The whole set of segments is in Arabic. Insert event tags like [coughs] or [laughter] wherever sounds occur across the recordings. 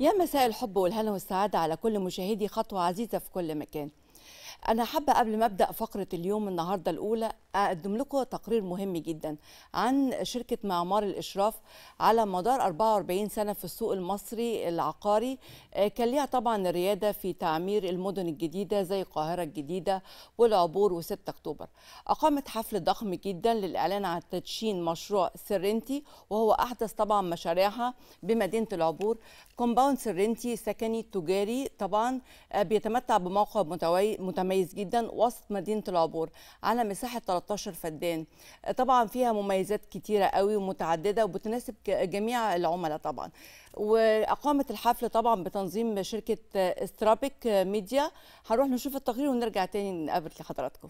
يا مساء الحب والهنا والسعادة على كل مشاهدي خطوة عزيزة في كل مكان أنا حابة قبل ما أبدأ فقرة اليوم النهاردة الأولى أقدم لكم تقرير مهم جدا عن شركة معمار الإشراف على مدار 44 سنة في السوق المصري العقاري آه، كان ليها طبعا الريادة في تعمير المدن الجديدة زي القاهرة الجديدة والعبور و6 أكتوبر أقامت حفل ضخم جدا للإعلان عن تدشين مشروع سرنتي وهو أحدث طبعا مشاريعها بمدينة العبور كومباوند سرنتي سكني تجاري طبعا آه، بيتمتع بموقع متميز جدا وسط مدينه العبور على مساحه 13 فدان آه، طبعا فيها مميزات كتيره قوي ومتعدده وبتناسب جميع العملاء طبعا واقامه الحفل طبعا بتنظيم شركه استرابيك آه، ميديا هنروح نشوف التقرير ونرجع تاني نقابل لحضراتكم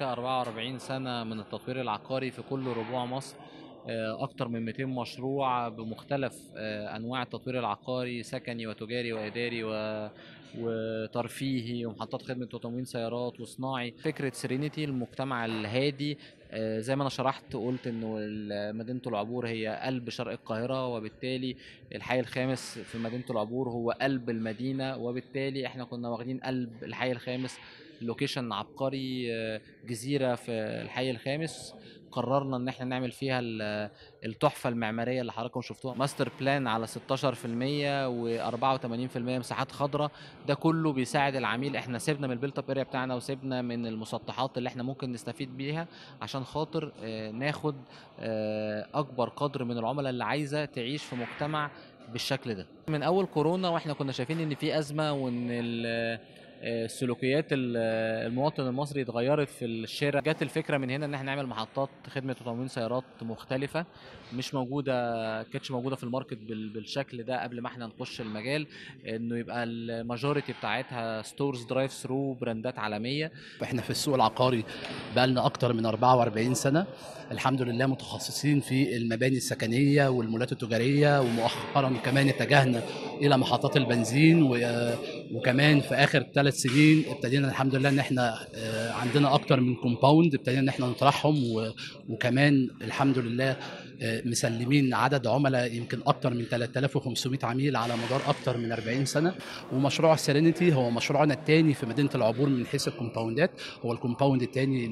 شركه 44 سنه من التطوير العقاري في كل ربوع مصر آه، اكتر من 200 مشروع بمختلف آه، انواع التطوير العقاري سكني وتجاري واداري و... وترفيهي ومحطات خدمه وتموين سيارات وصناعي فكره سيرينيتي المجتمع الهادي آه، زي ما انا شرحت قلت انه مدينه العبور هي قلب شرق القاهره وبالتالي الحي الخامس في مدينه العبور هو قلب المدينه وبالتالي احنا كنا واخدين قلب الحي الخامس لوكيشن عبقري آه، جزيره في الحي الخامس قررنا ان احنا نعمل فيها آه، التحفه المعماريه اللي حضراتكم شفتوها ماستر بلان على 16% و84% مساحات خضراء ده كله بيساعد العميل احنا سيبنا من البيلت اب اريا بتاعنا وسيبنا من المسطحات اللي احنا ممكن نستفيد بيها عشان خاطر آه، ناخد اكبر قدر من العملاء اللي عايزه تعيش في مجتمع بالشكل ده من اول كورونا واحنا كنا شايفين ان في ازمه وان آه، سلوكيات آه، المواطن المصري اتغيرت في الشارع جت الفكره من هنا ان احنا نعمل محطات خدمه وتموين سيارات مختلفه مش موجوده كانتش موجوده في الماركت بالشكل ده قبل ما احنا نخش المجال انه يبقى الماجوريتي بتاعتها ستورز درايف ثرو براندات عالميه احنا في السوق العقاري بقى لنا اكتر من 44 سنه الحمد لله متخصصين في المباني السكنيه والمولات التجاريه ومؤخرا كمان اتجهنا الى محطات البنزين و آه، وكمان في اخر ثلاث سنين ابتدينا الحمد لله ان احنا آه، عندنا اكتر من كومباوند ابتدينا ان احنا نطرحهم وكمان الحمد لله مسلمين عدد عملاء يمكن اكثر من 3500 عميل على مدار اكثر من 40 سنه ومشروع سيرينيتي هو مشروعنا الثاني في مدينه العبور من حيث الكومباوندات هو الكومباوند الثاني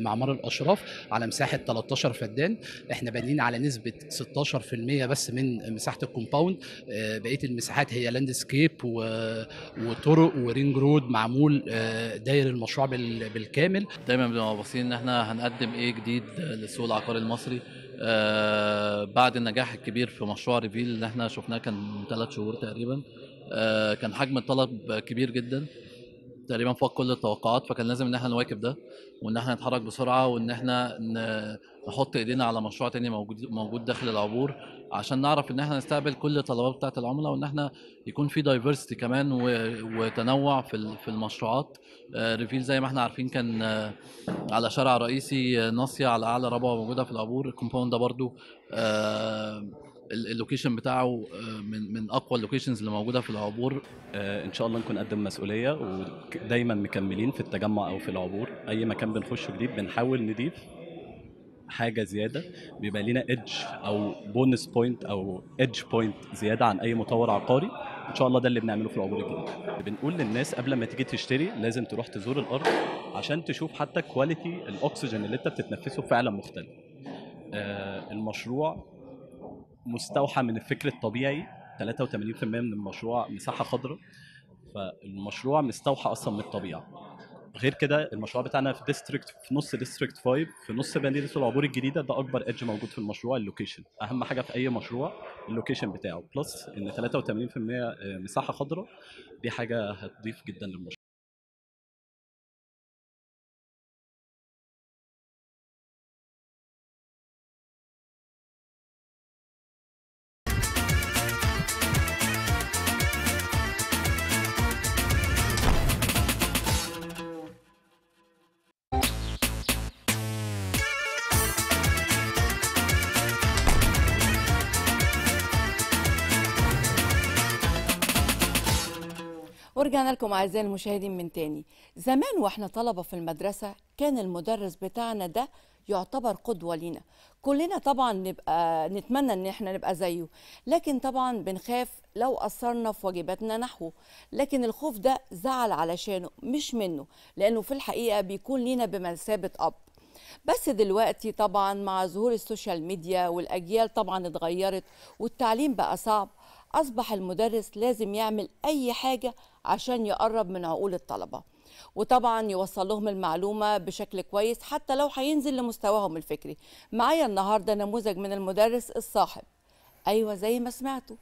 لمعمار الاشراف على مساحه 13 فدان احنا بانيين على نسبه 16% بس من مساحه الكومباوند آه، بقيه المساحات هي لاند سكيب وطرق ورينج رود معمول آه، داير المشروع بالكامل دايما بنبقى باصين ان احنا هنقدم ايه جديد للسوق العقاري المصري آه، بعد النجاح الكبير في مشروع ريفيل اللي احنا شفناه كان من ثلاث شهور تقريبا آه، كان حجم الطلب كبير جدا تقريبا فوق كل التوقعات فكان لازم ان احنا نواكب ده وان احنا نتحرك بسرعه وان احنا نحط ايدينا على مشروع تاني موجود موجود داخل العبور عشان نعرف ان احنا نستقبل كل طلبات بتاعه العملاء وان احنا يكون في دايفرستي كمان وتنوع في في المشروعات ريفيل آه، زي ما احنا عارفين كان آه، على شارع رئيسي آه، ناصيه على اعلى ربوه موجوده في العبور الكومباوند ده برضو اللوكيشن بتاعه من من اقوى اللوكيشنز اللي موجوده في العبور ان شاء الله نكون قد مسؤوليه ودايما مكملين في التجمع او في العبور اي مكان بنخش جديد بنحاول نضيف حاجه زياده بيبقى لنا ايدج او بونس بوينت او ايدج بوينت زياده عن اي مطور عقاري ان شاء الله ده اللي بنعمله في العبور الجديد بنقول للناس قبل ما تيجي تشتري لازم تروح تزور الارض عشان تشوف حتى كواليتي الاكسجين اللي انت بتتنفسه فعلا مختلف آه المشروع مستوحى من الفكر الطبيعي 83% من المشروع مساحه خضراء فالمشروع مستوحى اصلا من الطبيعه غير كده المشروع بتاعنا في ديستريكت في نص ديستريكت 5 في نص مدينه العبور الجديده ده اكبر ايدج موجود في المشروع اللوكيشن اهم حاجه في اي مشروع اللوكيشن بتاعه بلس ان 83% آه، مساحه خضراء دي حاجه هتضيف جدا للمشروع رجعنا لكم اعزائي المشاهدين من تاني زمان واحنا طلبه في المدرسه كان المدرس بتاعنا ده يعتبر قدوه لينا كلنا طبعا نبقى نتمنى ان احنا نبقى زيه لكن طبعا بنخاف لو اثرنا في واجباتنا نحوه لكن الخوف ده زعل علشانه مش منه لانه في الحقيقه بيكون لينا بمثابه اب بس دلوقتي طبعا مع ظهور السوشيال ميديا والاجيال طبعا اتغيرت والتعليم بقى صعب اصبح المدرس لازم يعمل اي حاجه عشان يقرب من عقول الطلبه وطبعا يوصل لهم المعلومه بشكل كويس حتى لو هينزل لمستواهم الفكري معايا النهارده نموذج من المدرس الصاحب ايوه زي ما سمعتوا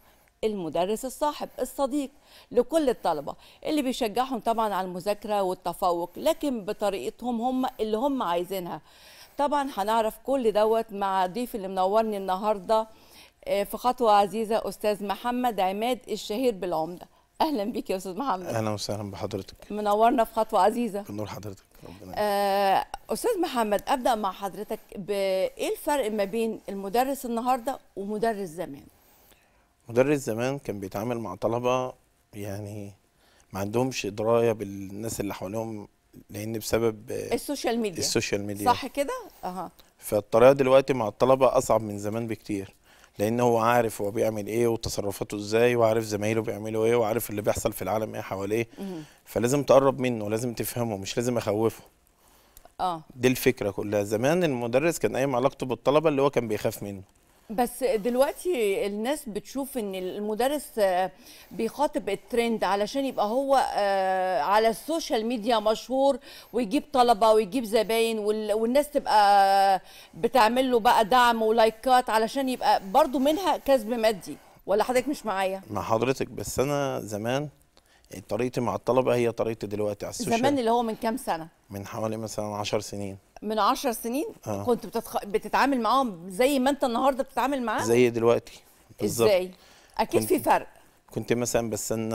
المدرس الصاحب الصديق لكل الطلبة اللي بيشجعهم طبعا على المذاكرة والتفوق لكن بطريقتهم هم اللي هم عايزينها طبعا هنعرف كل دوت مع ضيف اللي منورني النهاردة آه، في خطوة عزيزة أستاذ محمد عماد الشهير بالعمدة اهلا بيك يا استاذ محمد اهلا وسهلا بحضرتك منورنا في خطوه عزيزه نور حضرتك ربنا آه، استاذ محمد ابدا مع حضرتك بايه الفرق ما بين المدرس النهارده ومدرس زمان مدرس زمان كان بيتعامل مع طلبه يعني ما عندهمش درايه بالناس اللي حواليهم لان بسبب السوشيال ميديا السوشيال ميديا صح كده اها فالطريقه دلوقتي مع الطلبه اصعب من زمان بكتير لان هو عارف هو بيعمل ايه وتصرفاته ازاي وعارف زمايله بيعملوا ايه وعارف اللي بيحصل في العالم ايه حواليه فلازم تقرب منه لازم تفهمه مش لازم اخوفه اه دي الفكره كلها زمان المدرس كان قايم علاقته بالطلبه اللي هو كان بيخاف منه بس دلوقتي الناس بتشوف ان المدرس آه، بيخاطب الترند علشان يبقى هو آه، على السوشيال ميديا مشهور ويجيب طلبه ويجيب زباين والناس تبقى آه، بتعمل له بقى دعم ولايكات علشان يبقى برضو منها كسب مادي ولا حضرتك مش معايا مع حضرتك بس انا زمان طريقتي مع الطلبه هي طريقتي دلوقتي على السوشيال زمان اللي هو من كام سنه من حوالي مثلا 10 سنين من عشر سنين آه. كنت بتتخ... بتتعامل معاهم زي ما انت النهارده بتتعامل معاهم زي دلوقتي بالظبط ازاي اكيد كنت... في فرق كنت مثلا بستنى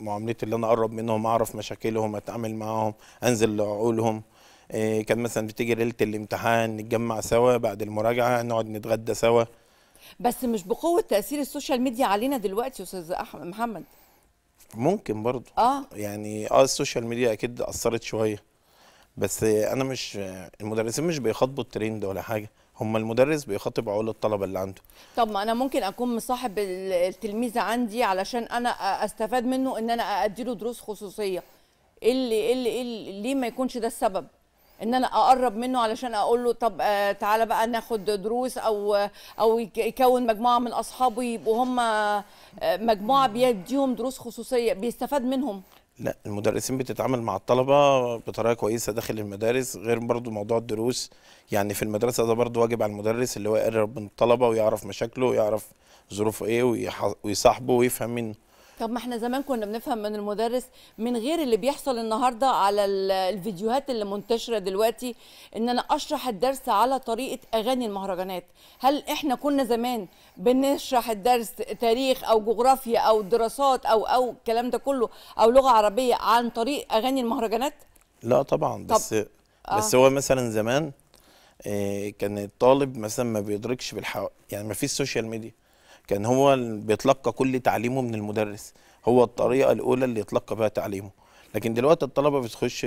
معاملتي اللي انا اقرب منهم اعرف مشاكلهم اتعامل معاهم انزل لعقولهم إيه كان مثلا بتيجي ليله الامتحان نتجمع سوا بعد المراجعه نقعد نتغدى سوا بس مش بقوه تاثير السوشيال ميديا علينا دلوقتي يا استاذ احمد محمد ممكن برضه اه يعني اه السوشيال ميديا اكيد اثرت شويه بس انا مش المدرسين مش بيخاطبوا الترند ولا حاجه هم المدرس بيخاطب عقول الطلبه اللي عنده طب ما انا ممكن اكون مصاحب التلميذ عندي علشان انا استفاد منه ان انا اديله دروس خصوصيه ايه اللي ايه اللي إيه ليه ما يكونش ده السبب ان انا اقرب منه علشان اقول له طب آه، تعالى بقى ناخد دروس او او يكون مجموعه من اصحابه يبقوا هم آه، مجموعه بيديهم دروس خصوصيه بيستفاد منهم لا المدرسين بتتعامل مع الطلبة بطريقة كويسة داخل المدارس غير برضو موضوع الدروس يعني في المدرسة ده برضو واجب على المدرس اللي هو يقرب من الطلبة ويعرف مشاكله ويعرف ظروفه ايه ويصاحبه ويفهم منه طب ما احنا زمان كنا بنفهم من المدرس من غير اللي بيحصل النهارده على الفيديوهات اللي منتشره دلوقتي ان انا اشرح الدرس على طريقه اغاني المهرجانات هل احنا كنا زمان بنشرح الدرس تاريخ او جغرافيا او دراسات او او الكلام ده كله او لغه عربيه عن طريق اغاني المهرجانات لا طبعا بس طب. آه. بس هو مثلا زمان آه، كان الطالب مثلا ما بيدركش بالحق يعني ما فيش سوشيال ميديا كان هو بيتلقى كل تعليمه من المدرس هو الطريقه الاولى اللي يتلقى بها تعليمه لكن دلوقتي الطلبه بتخش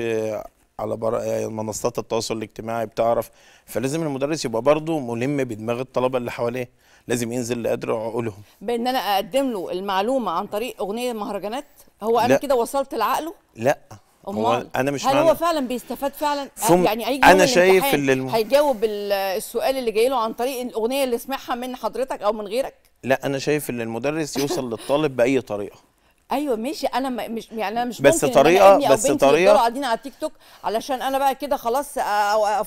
على بر... منصات التواصل الاجتماعي بتعرف فلازم المدرس يبقى برضه ملم بدماغ الطلبه اللي حواليه لازم ينزل لقدر عقولهم بان انا اقدم له المعلومه عن طريق اغنيه مهرجانات هو انا كده وصلت لعقله لا هو انا مش هل هو فعلا بيستفاد فعلا يعني هيجي انا شايف اللي الم... هيجاوب السؤال اللي جاي له عن طريق الاغنيه اللي سمعها من حضرتك او من غيرك لا انا شايف ان المدرس يوصل [laughs] للطالب باي طريقه ايوه ماشي انا مش يعني انا مش بس ممكن طريقه إن بس طريقه قاعدين على تيك توك علشان انا بقى كده خلاص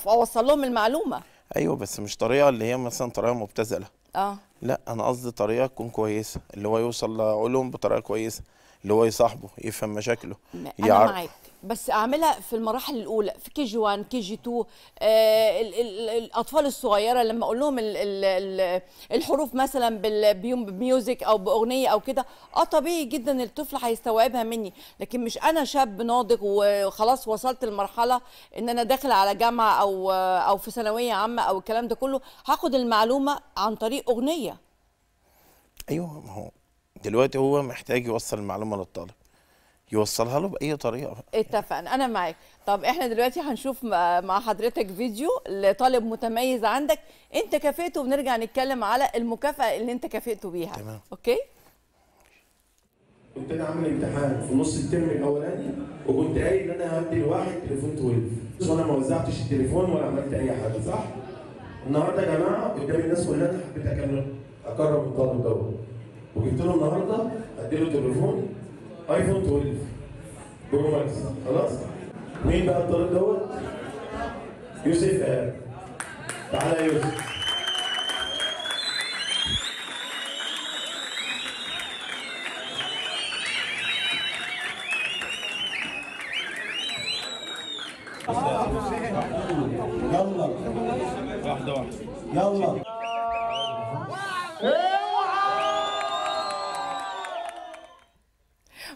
اوصل لهم المعلومه ايوه بس مش طريقه اللي هي مثلا طريقه مبتذله اه لا انا قصدي طريقه تكون كويسه اللي هو يوصل لعلوم بطريقه كويسه اللي هو يصاحبه يفهم مشاكله أنا يعرف معاك. بس اعملها في المراحل الاولى في كي جي 1 كي جي 2 آه الاطفال الصغيره لما اقول لهم الـ الـ الحروف مثلا بميوزك او باغنيه او كده اه طبيعي جدا الطفل هيستوعبها مني لكن مش انا شاب ناضج وخلاص وصلت لمرحله ان انا داخل على جامعه او او في ثانويه عامه او الكلام ده كله هاخد المعلومه عن طريق اغنيه ايوه ما هو دلوقتي هو محتاج يوصل المعلومه للطالب يوصلها له باي طريقه اتفقنا انا معاك طب احنا دلوقتي هنشوف مع حضرتك فيديو لطالب متميز عندك انت كافئته ونرجع نتكلم على المكافاه اللي انت كافئته بيها تمام اوكي كنت انا عامل امتحان في نص الترم الاولاني وكنت قايل ان انا هدي لواحد تليفون 12 بس انا ما وزعتش التليفون ولا عملت اي حاجه صح؟ النهارده يا جماعه قدام الناس كلها انا حبيت اكرم اكرم الطالب دوت وجبت له النهارده هدي له تليفون ايفون 12 برو ماكس خلاص مين بقى الطالب دوت؟ يوسف قال تعالى يوسف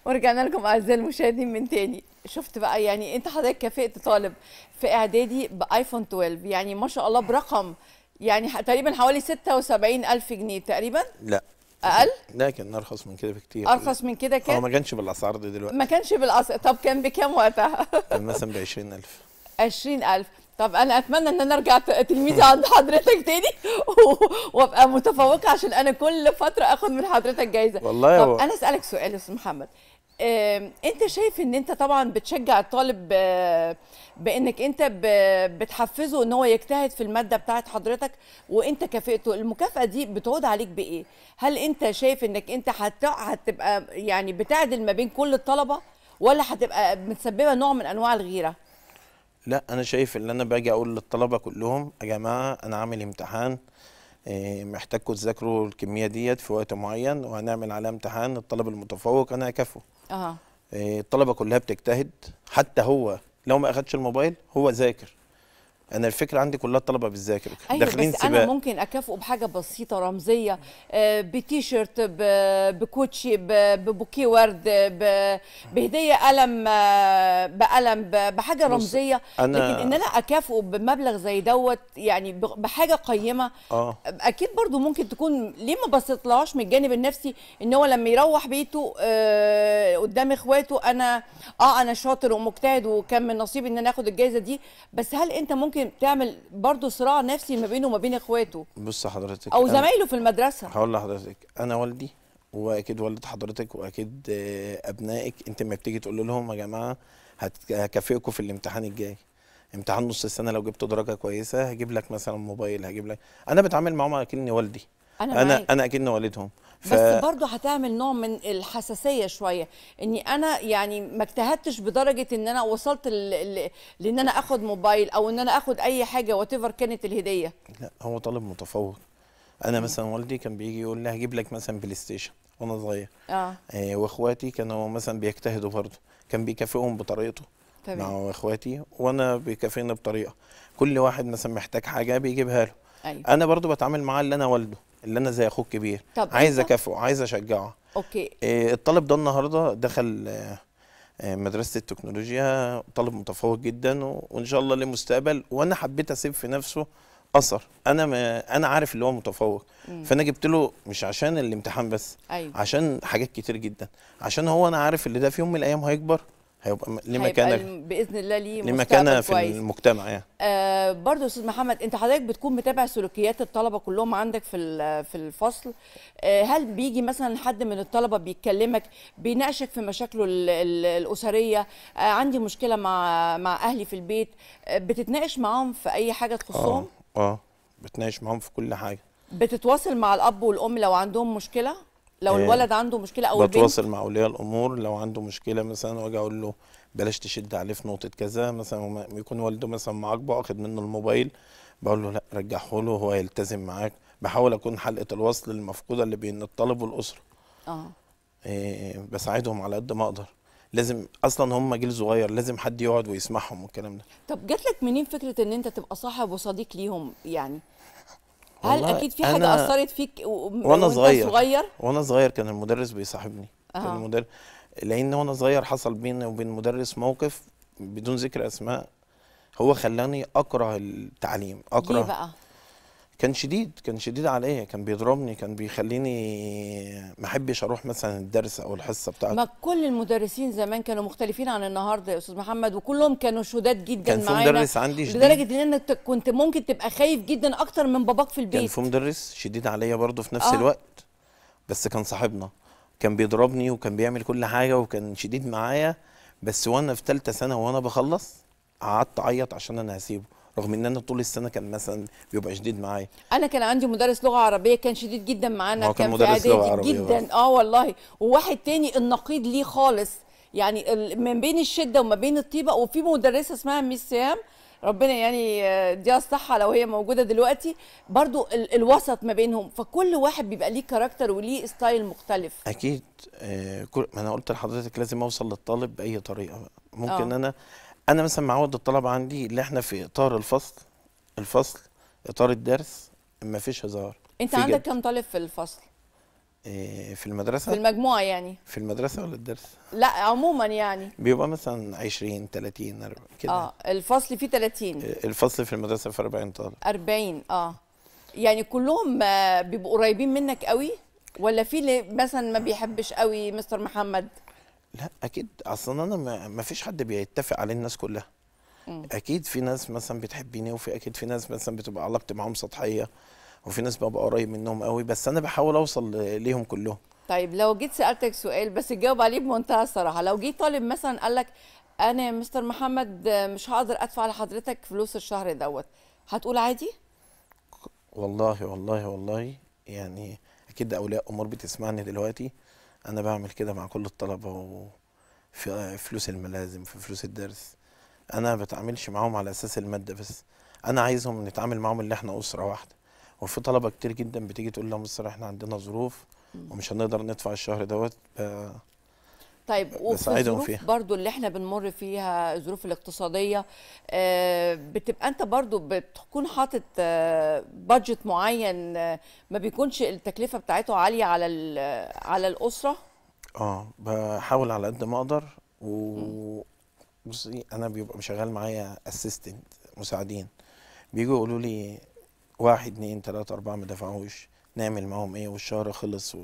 ورجعنا لكم اعزائي المشاهدين من تاني شفت بقى يعني انت حضرتك كافئت طالب في اعدادي بايفون 12 يعني ما شاء الله برقم يعني تقريبا حوالي 76 ألف جنيه تقريبا لا اقل لا كان ارخص من كده بكتير ارخص من كده كان هو ما كانش بالاسعار دي دلوقتي ما كانش بالاسعار طب كان بكام وقتها [laughs] كان مثلا ب 20000 20000 طب انا اتمنى ان انا ارجع تلميذه عند حضرتك تاني [laughs] وابقى متفوقه عشان انا كل فتره اخد من حضرتك جايزه والله طب انا اسالك سؤال يا استاذ محمد انت شايف ان انت طبعا بتشجع الطالب آه، بانك انت بتحفزه ان هو يجتهد في الماده بتاعت حضرتك وانت كافئته المكافاه دي بتعود عليك بايه هل انت شايف انك انت هتبقى يعني بتعدل ما بين كل الطلبه ولا هتبقى متسببه نوع من انواع الغيره لا انا شايف ان انا باجي اقول للطلبه كلهم يا جماعه انا عامل امتحان إيه، محتاجكم تذاكروا الكميه ديت في وقت معين وهنعمل عليها امتحان الطالب المتفوق انا هكافئه اه إيه، الطلبه كلها بتجتهد حتى هو لو ما اخدش الموبايل هو ذاكر انا الفكره عندي كلها الطلبه بتذاكر أيوة داخلين بس سباق. انا ممكن اكافئه بحاجه بسيطه رمزيه آه، بتيشرت بكوتشي ببوكيه ورد بهديه قلم آه، بقلم بحاجه رمزيه أنا لكن ان انا اكافئه بمبلغ زي دوت يعني بحاجه قيمه آه. اكيد برضو ممكن تكون ليه ما بصيتلهاش من الجانب النفسي ان هو لما يروح بيته آه قدام اخواته انا اه انا شاطر ومجتهد وكان من نصيبي ان انا اخد الجائزه دي بس هل انت ممكن ممكن تعمل برضه صراع نفسي ما بينه وما بين اخواته بص حضرتك او زمايله في المدرسه هقول لحضرتك انا والدي واكيد والد حضرتك واكيد آه، ابنائك انت ما بتيجي تقول لهم يا جماعه هكافئكم في الامتحان الجاي امتحان نص السنه لو جبت درجه كويسه هجيب لك مثلا موبايل هجيب لك انا بتعامل معاهم على والدي انا انا, أنا اكني والدهم ف... بس برضه هتعمل نوع من الحساسيه شويه اني انا يعني ما اجتهدتش بدرجه ان انا وصلت ل... لان انا اخد موبايل او ان انا اخد اي حاجه وات كانت الهديه لا هو طالب متفوق انا مثلا والدي كان بيجي يقول لي هجيب لك مثلا بلاي ستيشن وانا صغير اه, إيه واخواتي كانوا مثلا بيجتهدوا برضه كان بيكافئهم بطريقته تمام مع اخواتي وانا بيكافئني بطريقه كل واحد مثلا محتاج حاجه بيجيبها له أيوة. انا برضو بتعامل معاه اللي انا والده اللي انا زي اخوه الكبير عايز اكافئه عايز اشجعه اوكي إيه الطالب ده النهارده دخل آه، مدرسه التكنولوجيا طالب متفوق جدا وان شاء الله له مستقبل وانا حبيت اسيب في نفسه اثر انا ما انا عارف اللي هو متفوق مم. فانا جبت له مش عشان الامتحان بس أيوة. عشان حاجات كتير جدا عشان هو انا عارف اللي ده في يوم من الايام هيكبر هيبقى لمكانه باذن الله ليه لمكانه في كويس. المجتمع يعني آه برضه استاذ محمد انت حضرتك بتكون متابع سلوكيات الطلبه كلهم عندك في في الفصل آه هل بيجي مثلا حد من الطلبه بيكلمك بيناقشك في مشاكله الـ الـ الاسريه آه عندي مشكله مع مع اهلي في البيت آه بتتناقش معاهم في اي حاجه تخصهم اه اه بتناقش معاهم في كل حاجه بتتواصل مع الاب والام لو عندهم مشكله لو آه، الولد عنده مشكله او بتواصل مع اولياء الامور لو عنده مشكله مثلا واجي اقول له بلاش تشد عليه في نقطه كذا مثلا يكون والده مثلا معاقبه واخد منه الموبايل بقول له لا رجعه له هو يلتزم معاك بحاول اكون حلقه الوصل المفقوده اللي بين الطالب والاسره اه إيه بساعدهم على قد ما اقدر لازم اصلا هم جيل صغير لازم حد يقعد ويسمعهم والكلام ده طب جات لك منين فكره ان انت تبقى صاحب وصديق ليهم يعني هل اكيد في حاجه اثرت فيك وانا صغير صغير وانا صغير كان المدرس بيصاحبني أه. كان المدرس لان وانا صغير حصل بيني وبين مدرس موقف بدون ذكر اسماء هو خلاني اكره التعليم اكره ليه بقى كان شديد كان شديد عليا كان بيضربني كان بيخليني ما احبش اروح مثلا الدرس او الحصه بتاعتي ما كل المدرسين زمان كانوا مختلفين عن النهارده يا استاذ محمد وكلهم كانوا شداد جدا معايا معانا كان في مدرس عندي شديد لدرجه ان انت كنت ممكن تبقى خايف جدا اكتر من باباك في البيت كان في مدرس شديد عليا برضه في نفس آه. الوقت بس كان صاحبنا كان بيضربني وكان بيعمل كل حاجه وكان شديد معايا بس وانا في ثالثه سنه وانا بخلص قعدت اعيط عشان انا هسيبه رغم ان انا طول السنه كان مثلا بيبقى شديد معايا انا كان عندي مدرس لغه عربيه كان شديد جدا معانا كان, كان مدرس لغه عربيه جدا اه والله وواحد تاني النقيض ليه خالص يعني من بين الشده وما بين الطيبه وفي مدرسه اسمها ميس سام ربنا يعني يديها آه، الصحة لو هي موجودة دلوقتي برضو ال الوسط ما بينهم فكل واحد بيبقى ليه كاركتر وليه ستايل مختلف أكيد آه كل ما أنا قلت لحضرتك لازم أوصل للطالب بأي طريقة ممكن أوه. أنا انا مثلا معود الطلبه عندي اللي احنا في اطار الفصل الفصل اطار الدرس ما فيش هزار انت في عندك كم طالب في الفصل آه، في المدرسه في المجموعه يعني في المدرسه ولا الدرس لا عموما يعني بيبقى مثلا 20 30 40 كده اه الفصل فيه 30 آه، الفصل في المدرسه في 40 طالب 40 اه يعني كلهم آه، بيبقوا قريبين منك قوي ولا في اللي مثلا ما بيحبش قوي مستر محمد لا اكيد اصلا انا ما فيش حد بيتفق عليه الناس كلها مم. اكيد في ناس مثلا بتحبني وفي اكيد في ناس مثلا بتبقى علاقتي معاهم سطحيه وفي ناس ببقى قريب منهم قوي بس انا بحاول اوصل ليهم كلهم طيب لو جيت سالتك سؤال بس تجاوب عليه بمنتهى الصراحه لو جيت طالب مثلا قال لك انا مستر محمد مش هقدر ادفع لحضرتك فلوس الشهر دوت هتقول عادي والله والله والله يعني اكيد اولياء امور بتسمعني دلوقتي انا بعمل كده مع كل الطلبه وفي آه، فلوس الملازم في فلوس الدرس انا بتعاملش معاهم على اساس الماده بس انا عايزهم نتعامل معاهم اللي احنا اسره واحده وفي طلبه كتير جدا بتيجي تقول لهم مصر احنا عندنا ظروف ومش هنقدر ندفع الشهر دوت طيب وفي الظروف برضو اللي احنا بنمر فيها الظروف الاقتصادية آه، بتبقى انت برضو بتكون حاطط بادجت آه، معين آه، ما بيكونش التكلفة بتاعته عالية على على الأسرة اه بحاول على قد ما اقدر و بصي انا بيبقى شغال معايا اسيستنت مساعدين بيجوا يقولوا لي واحد اثنين ثلاثة اربعه ما دفعوش نعمل معاهم ايه والشهر خلص و...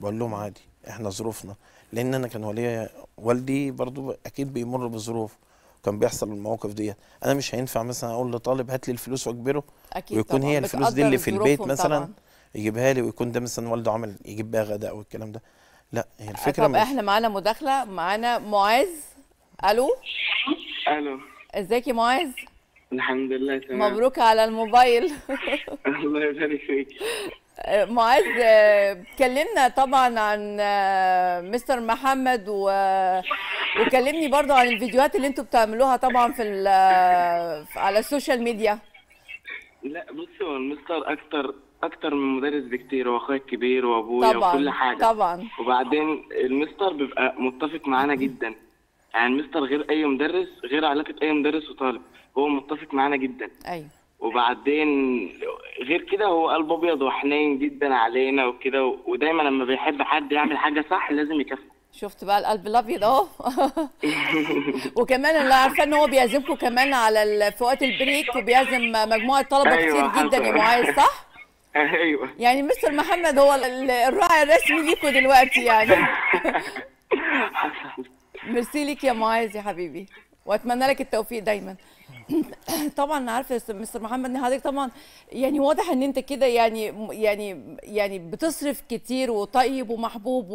بقول لهم عادي احنا ظروفنا لان انا كان ولي والدي برضو اكيد بيمر بظروف كان بيحصل المواقف ديت انا مش هينفع مثلا اقول لطالب هات لي الفلوس واجبره أكيد ويكون طبعًا. هي الفلوس دي اللي في البيت مثلا طبعًا. يجيبها لي ويكون ده مثلا والده عمل يجيب بيها غداء والكلام ده لا هي آه، الفكره طب احنا معانا مداخله معانا معاذ الو الو ازيك يا معاذ الحمد لله تمام مبروك على الموبايل [laughs] الله يبارك فيك [laughs] معاذ اتكلمنا طبعا عن آه، مستر محمد و... وكلمني برضو عن الفيديوهات اللي انتوا بتعملوها طبعا في آه، على السوشيال ميديا لا بصي هو المستر اكتر اكتر من مدرس بكتير هو اخويا الكبير وابويا وكل حاجه طبعا وبعدين المستر بيبقى متفق معانا جدا يعني المستر غير اي مدرس غير علاقه اي مدرس وطالب هو متفق معانا جدا ايوه وبعدين غير كده هو قلب ابيض وحنين جدا علينا وكده ودايما لما بيحب حد يعمل حاجه صح لازم يكافئه شفت بقى القلب الابيض اهو [laughs] وكمان اللي عارفه ان هو بيعزمكم كمان على في وقت البريك وبيعزم مجموعه طلبه أيوة كتير جدا يا معاذ صح؟ ايوه يعني مستر محمد هو الراعي الرسمي ليكم دلوقتي يعني [laughs] ميرسي ليك يا معاذ يا حبيبي واتمنى لك التوفيق دايما [coughs] طبعا عارفه مستر محمد ان حضرتك طبعا يعني واضح ان انت كده يعني يعني يعني بتصرف كتير وطيب ومحبوب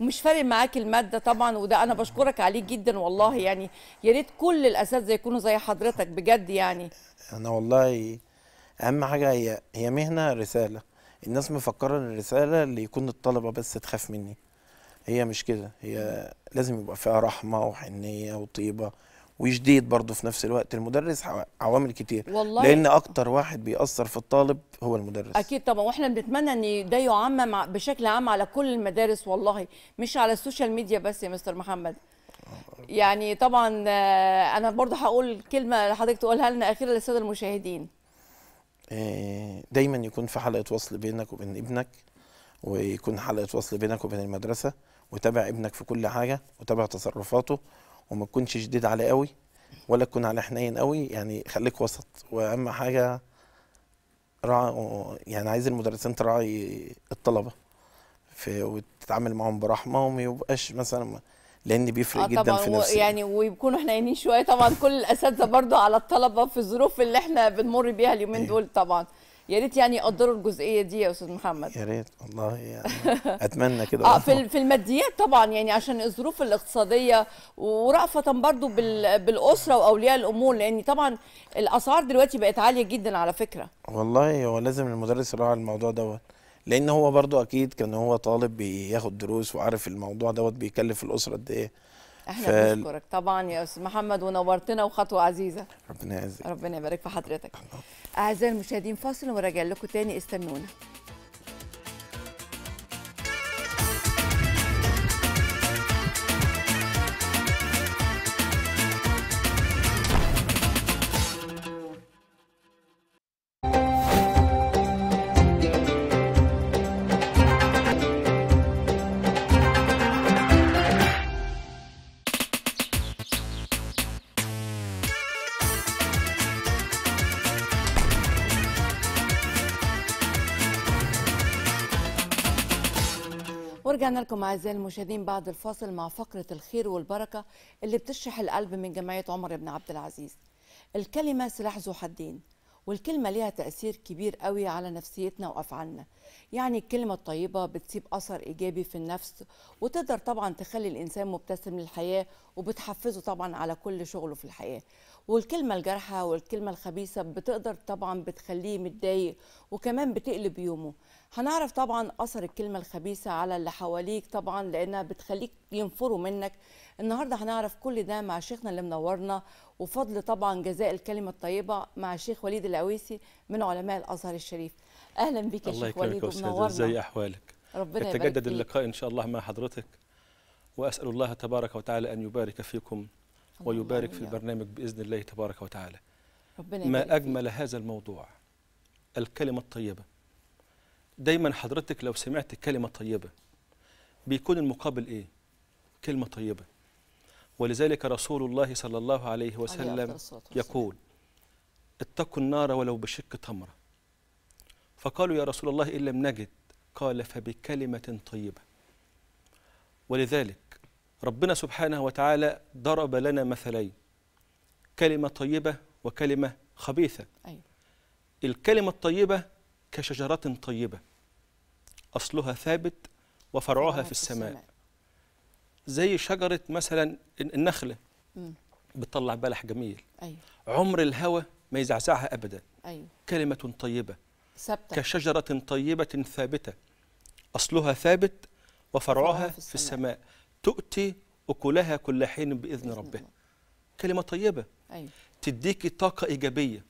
ومش فارق معاك الماده طبعا وده انا بشكرك عليه جدا والله يعني يا ريت كل الاساتذه يكونوا زي حضرتك بجد يعني انا والله اهم حاجه هي هي مهنه رساله الناس مفكره ان الرساله اللي يكون الطلبه بس تخاف مني هي مش كده هي لازم يبقى فيها رحمه وحنيه وطيبه وجديد برضه في نفس الوقت المدرس عوامل كتير والله لان اكتر واحد بيأثر في الطالب هو المدرس اكيد طبعا واحنا بنتمنى ان ده يعمم بشكل عام على كل المدارس والله مش على السوشيال ميديا بس يا مستر محمد يعني طبعا آه، انا برضه هقول كلمه لحضرتك تقولها لنا اخيرا للساده المشاهدين آه، دايما يكون في حلقه وصل بينك وبين ابنك ويكون حلقه وصل بينك وبين المدرسه وتابع ابنك في كل حاجه وتابع تصرفاته وما تكونش شديد عليه قوي ولا تكون على حنين قوي يعني خليك وسط واهم حاجه راعي يعني عايز المدرسين تراعي الطلبه في وتتعامل معاهم برحمه وما يبقاش مثلا لان بيفرق آه جدا في نفسي يعني ويكونوا حنينين شويه طبعا كل الاساتذه برضو على الطلبه في الظروف اللي احنا بنمر بيها اليومين إيه. دول طبعا يا ريت يعني يقدروا الجزئيه دي يا استاذ محمد يا ريت والله يعني [laughs] اتمنى كده اه في في الماديات طبعا يعني عشان الظروف الاقتصاديه ورأفة برضو بالاسره واولياء الامور لان طبعا الاسعار دلوقتي بقت عاليه جدا على فكره والله هو لازم المدرس يراعي الموضوع دوت لان هو برضو اكيد كان هو طالب بياخد دروس وعارف الموضوع دوت بيكلف الاسره قد ايه احنا بنشكرك طبعا يا استاذ محمد ونورتنا وخطوه عزيزه ربنا يعزك ربنا يبارك في حضرتك اعزائي المشاهدين فاصل وراجع لكم تاني استنونا رجعنا لكم اعزائي المشاهدين بعد الفاصل مع فقره الخير والبركه اللي بتشرح القلب من جمعيه عمر بن عبد العزيز. الكلمه سلاح ذو حدين والكلمه ليها تاثير كبير قوي على نفسيتنا وافعالنا. يعني الكلمه الطيبه بتسيب اثر ايجابي في النفس وتقدر طبعا تخلي الانسان مبتسم للحياه وبتحفزه طبعا على كل شغله في الحياه. والكلمه الجارحه والكلمه الخبيثه بتقدر طبعا بتخليه متضايق وكمان بتقلب يومه. هنعرف طبعا اثر الكلمه الخبيثه على اللي حواليك طبعا لانها بتخليك ينفروا منك النهارده هنعرف كل ده مع شيخنا اللي منورنا وفضل طبعا جزاء الكلمه الطيبه مع الشيخ وليد العويسي من علماء الازهر الشريف اهلا بك يا شيخ وليد منورنا ازي احوالك ربنا يتجدد اللقاء ان شاء الله مع حضرتك واسال الله تبارك وتعالى ان يبارك فيكم ويبارك في البرنامج باذن الله تبارك وتعالى ربنا ما اجمل هذا الموضوع الكلمه الطيبه دايما حضرتك لو سمعت كلمة طيبة بيكون المقابل إيه؟ كلمة طيبة ولذلك رسول الله صلى الله عليه وسلم يقول اتقوا النار ولو بشق تمرة فقالوا يا رسول الله إن لم نجد قال فبكلمة طيبة ولذلك ربنا سبحانه وتعالى ضرب لنا مثلين كلمة طيبة وكلمة خبيثة أيوة. الكلمة الطيبة كشجرة طيبة أصلها ثابت وفرعها في السماء زي شجرة مثلا النخلة بتطلع بلح جميل أيوه. عمر الهوى ما يزعزعها أبدا أيوه. كلمة طيبة ثابتة كشجرة طيبة ثابتة أصلها ثابت وفرعها في, السماء. تؤتي أكلها كل حين بإذن, ربها كلمة طيبة أيوه. تديكي طاقة إيجابية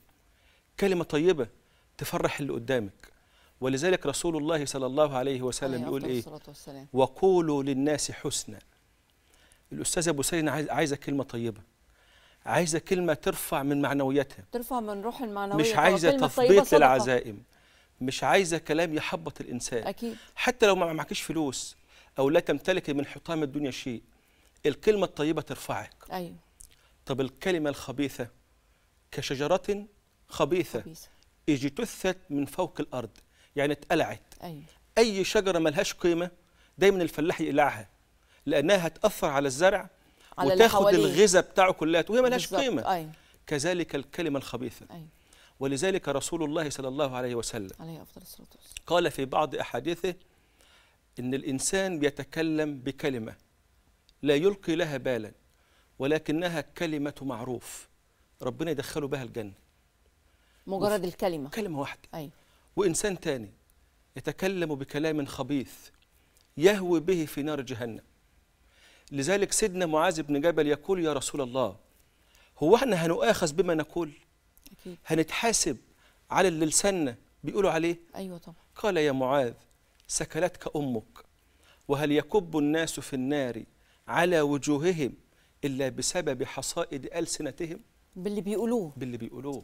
كلمة طيبة تفرح اللي قدامك ولذلك رسول الله صلى الله عليه وسلم يقول ايه وقولوا للناس حسنا الاستاذ ابو سيدنا عايزه كلمه طيبه عايزه كلمه ترفع من معنوياتها ترفع من روح المعنويه مش عايزه تثبيط للعزائم مش عايزه كلام يحبط الانسان أكيد. حتى لو ما معكيش فلوس او لا تمتلك من حطام الدنيا شيء الكلمه الطيبه ترفعك ايوه طب الكلمه الخبيثه كشجره خبيثه, خبيثة. اجتثت من فوق الارض يعني اتقلعت أي. اي شجره ملهاش قيمه دايما الفلاح يقلعها لانها هتاثر على الزرع على وتاخد الغذاء بتاعه كلها وهي ملهاش قيمه أي. كذلك الكلمه الخبيثه أي. ولذلك رسول الله صلى الله عليه وسلم عليه أفضل الصلاة والسلام قال في بعض أحاديثه إن الإنسان بيتكلم بكلمة لا يلقي لها بالا ولكنها كلمة معروف ربنا يدخله بها الجنة مجرد الكلمه كلمه واحده أيوة. وانسان تاني يتكلم بكلام خبيث يهوي به في نار جهنم لذلك سيدنا معاذ بن جبل يقول يا رسول الله هو احنا هنؤاخذ بما نقول أكيد. هنتحاسب على اللي لساننا بيقولوا عليه ايوه طبعا قال يا معاذ سكلتك امك وهل يكب الناس في النار على وجوههم الا بسبب حصائد السنتهم باللي بيقولوه باللي بيقولوه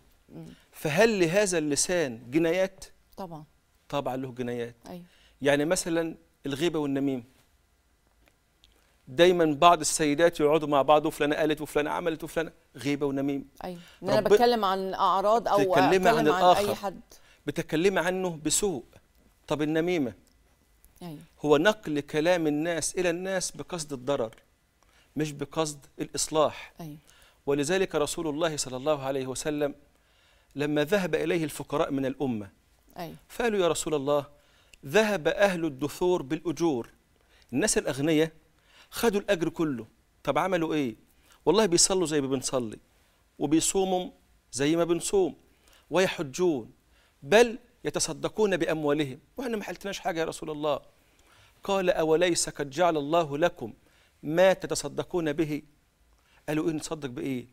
فهل لهذا اللسان جنايات طبعا طبعا له جنايات أيوة. يعني مثلا الغيبه والنميم دايما بعض السيدات يقعدوا مع بعض وفلانه قالت وفلانه عملت وفلانه غيبه ونميم ايوه انا بتكلم عن اعراض او بتكلم عن, عن الاخر اي حد بتكلمي عنه بسوء طب النميمه أيوة. هو نقل كلام الناس الى الناس بقصد الضرر مش بقصد الاصلاح أيوة. ولذلك رسول الله صلى الله عليه وسلم لما ذهب إليه الفقراء من الأمة أي. فقالوا يا رسول الله ذهب أهل الدثور بالأجور الناس الأغنياء خدوا الأجر كله طب عملوا إيه والله بيصلوا زي ما بنصلي وبيصوموا زي ما بنصوم ويحجون بل يتصدقون بأموالهم وإحنا ما حلتناش حاجة يا رسول الله قال أوليس قد جعل الله لكم ما تتصدقون به قالوا إيه نتصدق بإيه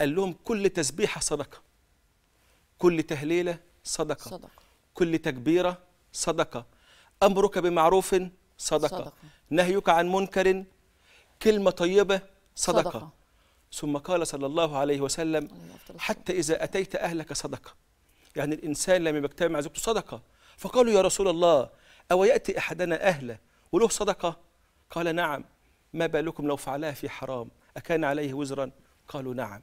قال لهم كل تسبيحة صدقة كل تهليلة صدقة, صدقة. كل تكبيرة صدقة أمرك بمعروف صدقة, صدقة. نهيك عن منكر كلمة طيبة صدقة, صدقة. ثم قال صلى الله عليه وسلم حتى إذا أتيت أهلك صدقة يعني الإنسان لما يجتمع مع زوجته صدقة فقالوا يا رسول الله أو يأتي أحدنا أهله وله صدقة قال نعم ما بالكم لو فعلها في حرام أكان عليه وزرا قالوا نعم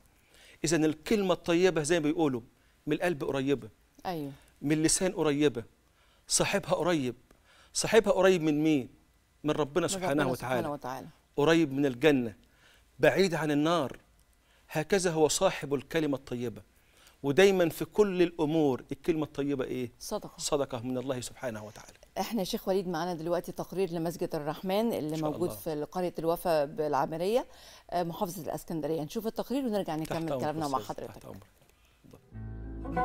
إذا الكلمة الطيبة زي ما بيقولوا من القلب قريبه ايوه من اللسان قريبه صاحبها قريب صاحبها قريب من مين من ربنا سبحانه, ربنا وتعالى. سبحانه وتعالى قريب من الجنه بعيد عن النار هكذا هو صاحب الكلمه الطيبه ودايما في كل الامور الكلمه الطيبه ايه صدقه صدقه من الله سبحانه وتعالى احنا شيخ وليد معانا دلوقتي تقرير لمسجد الرحمن اللي موجود الله. في قريه الوفا بالعامريه آه، محافظه الاسكندريه نشوف التقرير ونرجع نكمل كلامنا مع حضرتك تحت أمر. المسجد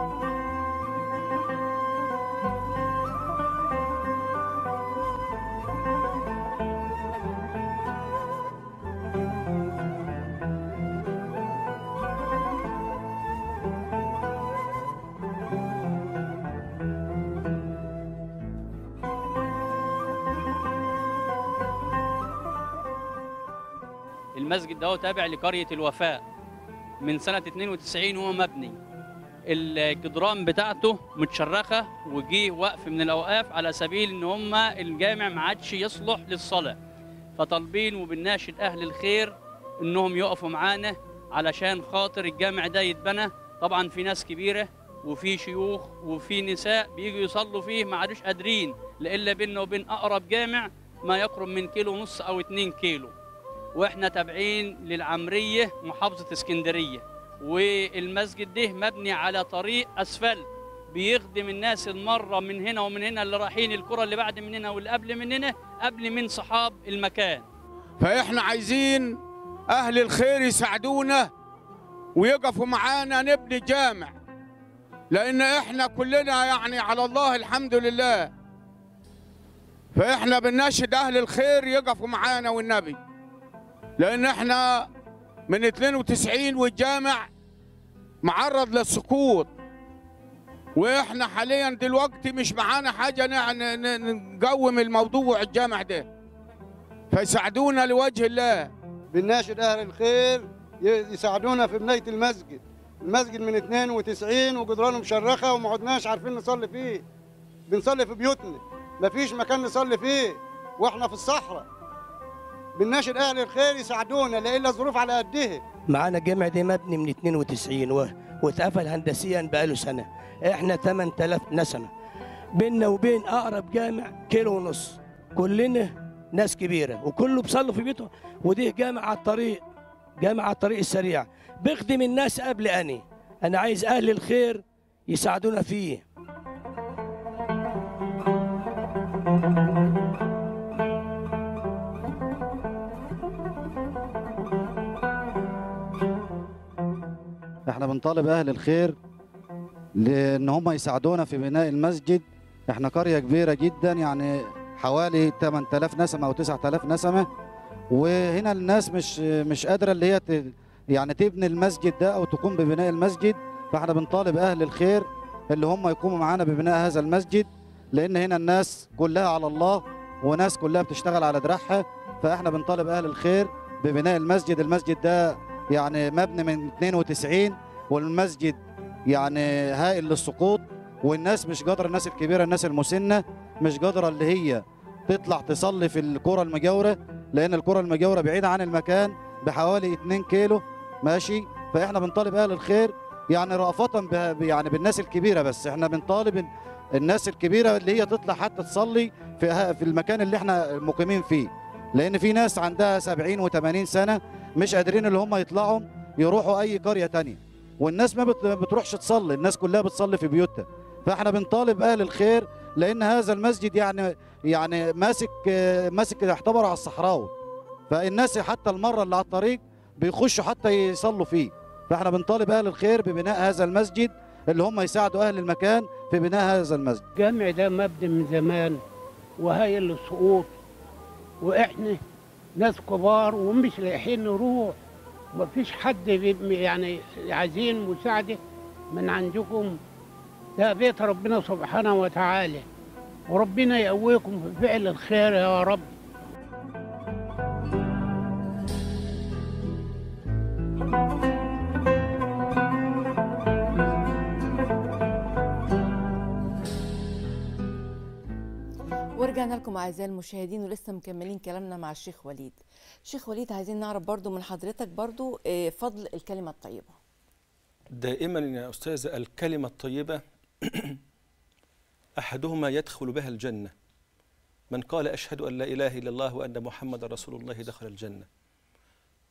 ده تابع لقرية الوفاء من سنة 92 وهو مبني الجدران بتاعته متشرخه وجي وقف من الاوقاف على سبيل ان هم الجامع ما عادش يصلح للصلاه فطالبين وبنناشد اهل الخير انهم يقفوا معانا علشان خاطر الجامع ده يتبنى طبعا في ناس كبيره وفي شيوخ وفي نساء بيجوا يصلوا فيه ما عادوش قادرين الا بينا وبين اقرب جامع ما يقرب من كيلو ونص او 2 كيلو واحنا تابعين للعمريه محافظه اسكندريه والمسجد ده مبني على طريق أسفل بيخدم الناس المره من هنا ومن هنا اللي رايحين الكره اللي بعد مننا واللي قبل مننا قبل من صحاب المكان فاحنا عايزين اهل الخير يساعدونا ويقفوا معانا نبني جامع لان احنا كلنا يعني على الله الحمد لله فاحنا بنناشد اهل الخير يقفوا معانا والنبي لان احنا من 92 والجامع معرض للسقوط واحنا حاليا دلوقتي مش معانا حاجه نقوم الموضوع الجامع ده فيساعدونا لوجه الله بنناشد اهل الخير يساعدونا في بنايه المسجد المسجد من 92 وجدرانه مشرخه وما عدناش عارفين نصلي فيه بنصلي في بيوتنا مفيش مكان نصلي فيه واحنا في الصحراء بالناشر اهل الخير يساعدونا لان الظروف على قدها معانا الجامع ده مبني من 92 و... واتقفل هندسيا بقاله سنه احنا 8000 نسمه بيننا وبين اقرب جامع كيلو ونص كلنا ناس كبيره وكله بيصلوا في بيته ودي جامع على الطريق جامع على الطريق السريع بيخدم الناس قبل اني انا عايز اهل الخير يساعدونا فيه بنطالب أهل الخير لأن هم يساعدونا في بناء المسجد احنا قرية كبيرة جدا يعني حوالي 8000 نسمة أو 9000 نسمة وهنا الناس مش مش قادرة اللي هي ت... يعني تبني المسجد ده أو تقوم ببناء المسجد فاحنا بنطالب أهل الخير اللي هم يقوموا معانا ببناء هذا المسجد لأن هنا الناس كلها على الله وناس كلها بتشتغل على دراعها فاحنا بنطالب أهل الخير ببناء المسجد المسجد ده يعني مبني من 92 والمسجد يعني هائل للسقوط والناس مش قادره الناس الكبيره الناس المسنه مش قادره اللي هي تطلع تصلي في الكره المجاوره لان الكره المجاوره بعيده عن المكان بحوالي 2 كيلو ماشي فاحنا بنطالب اهل الخير يعني رأفة يعني بالناس الكبيره بس احنا بنطالب الناس الكبيره اللي هي تطلع حتى تصلي في في المكان اللي احنا مقيمين فيه لان في ناس عندها 70 و80 سنه مش قادرين اللي هم يطلعوا يروحوا اي قريه ثانيه والناس ما بتروحش تصلي الناس كلها بتصلي في بيوتها فاحنا بنطالب اهل الخير لان هذا المسجد يعني يعني ماسك ماسك يعتبر على الصحراوي فالناس حتى المره اللي على الطريق بيخشوا حتى يصلوا فيه فاحنا بنطالب اهل الخير ببناء هذا المسجد اللي هم يساعدوا اهل المكان في بناء هذا المسجد الجامع ده مبني من زمان وهاي السقوط واحنا ناس كبار ومش لايحين نروح ما فيش حد يعني عايزين مساعدة من عندكم ده بيت ربنا سبحانه وتعالى وربنا يقويكم في فعل الخير يا رب ورجعنا لكم اعزائي المشاهدين ولسه مكملين كلامنا مع الشيخ وليد شيخ وليد عايزين نعرف برضو من حضرتك برضو آه، فضل الكلمة الطيبة دائما يا أستاذة الكلمة الطيبة [clears throat] أحدهما يدخل بها الجنة من قال أشهد أن لا إله إلا الله وأن محمد رسول الله دخل الجنة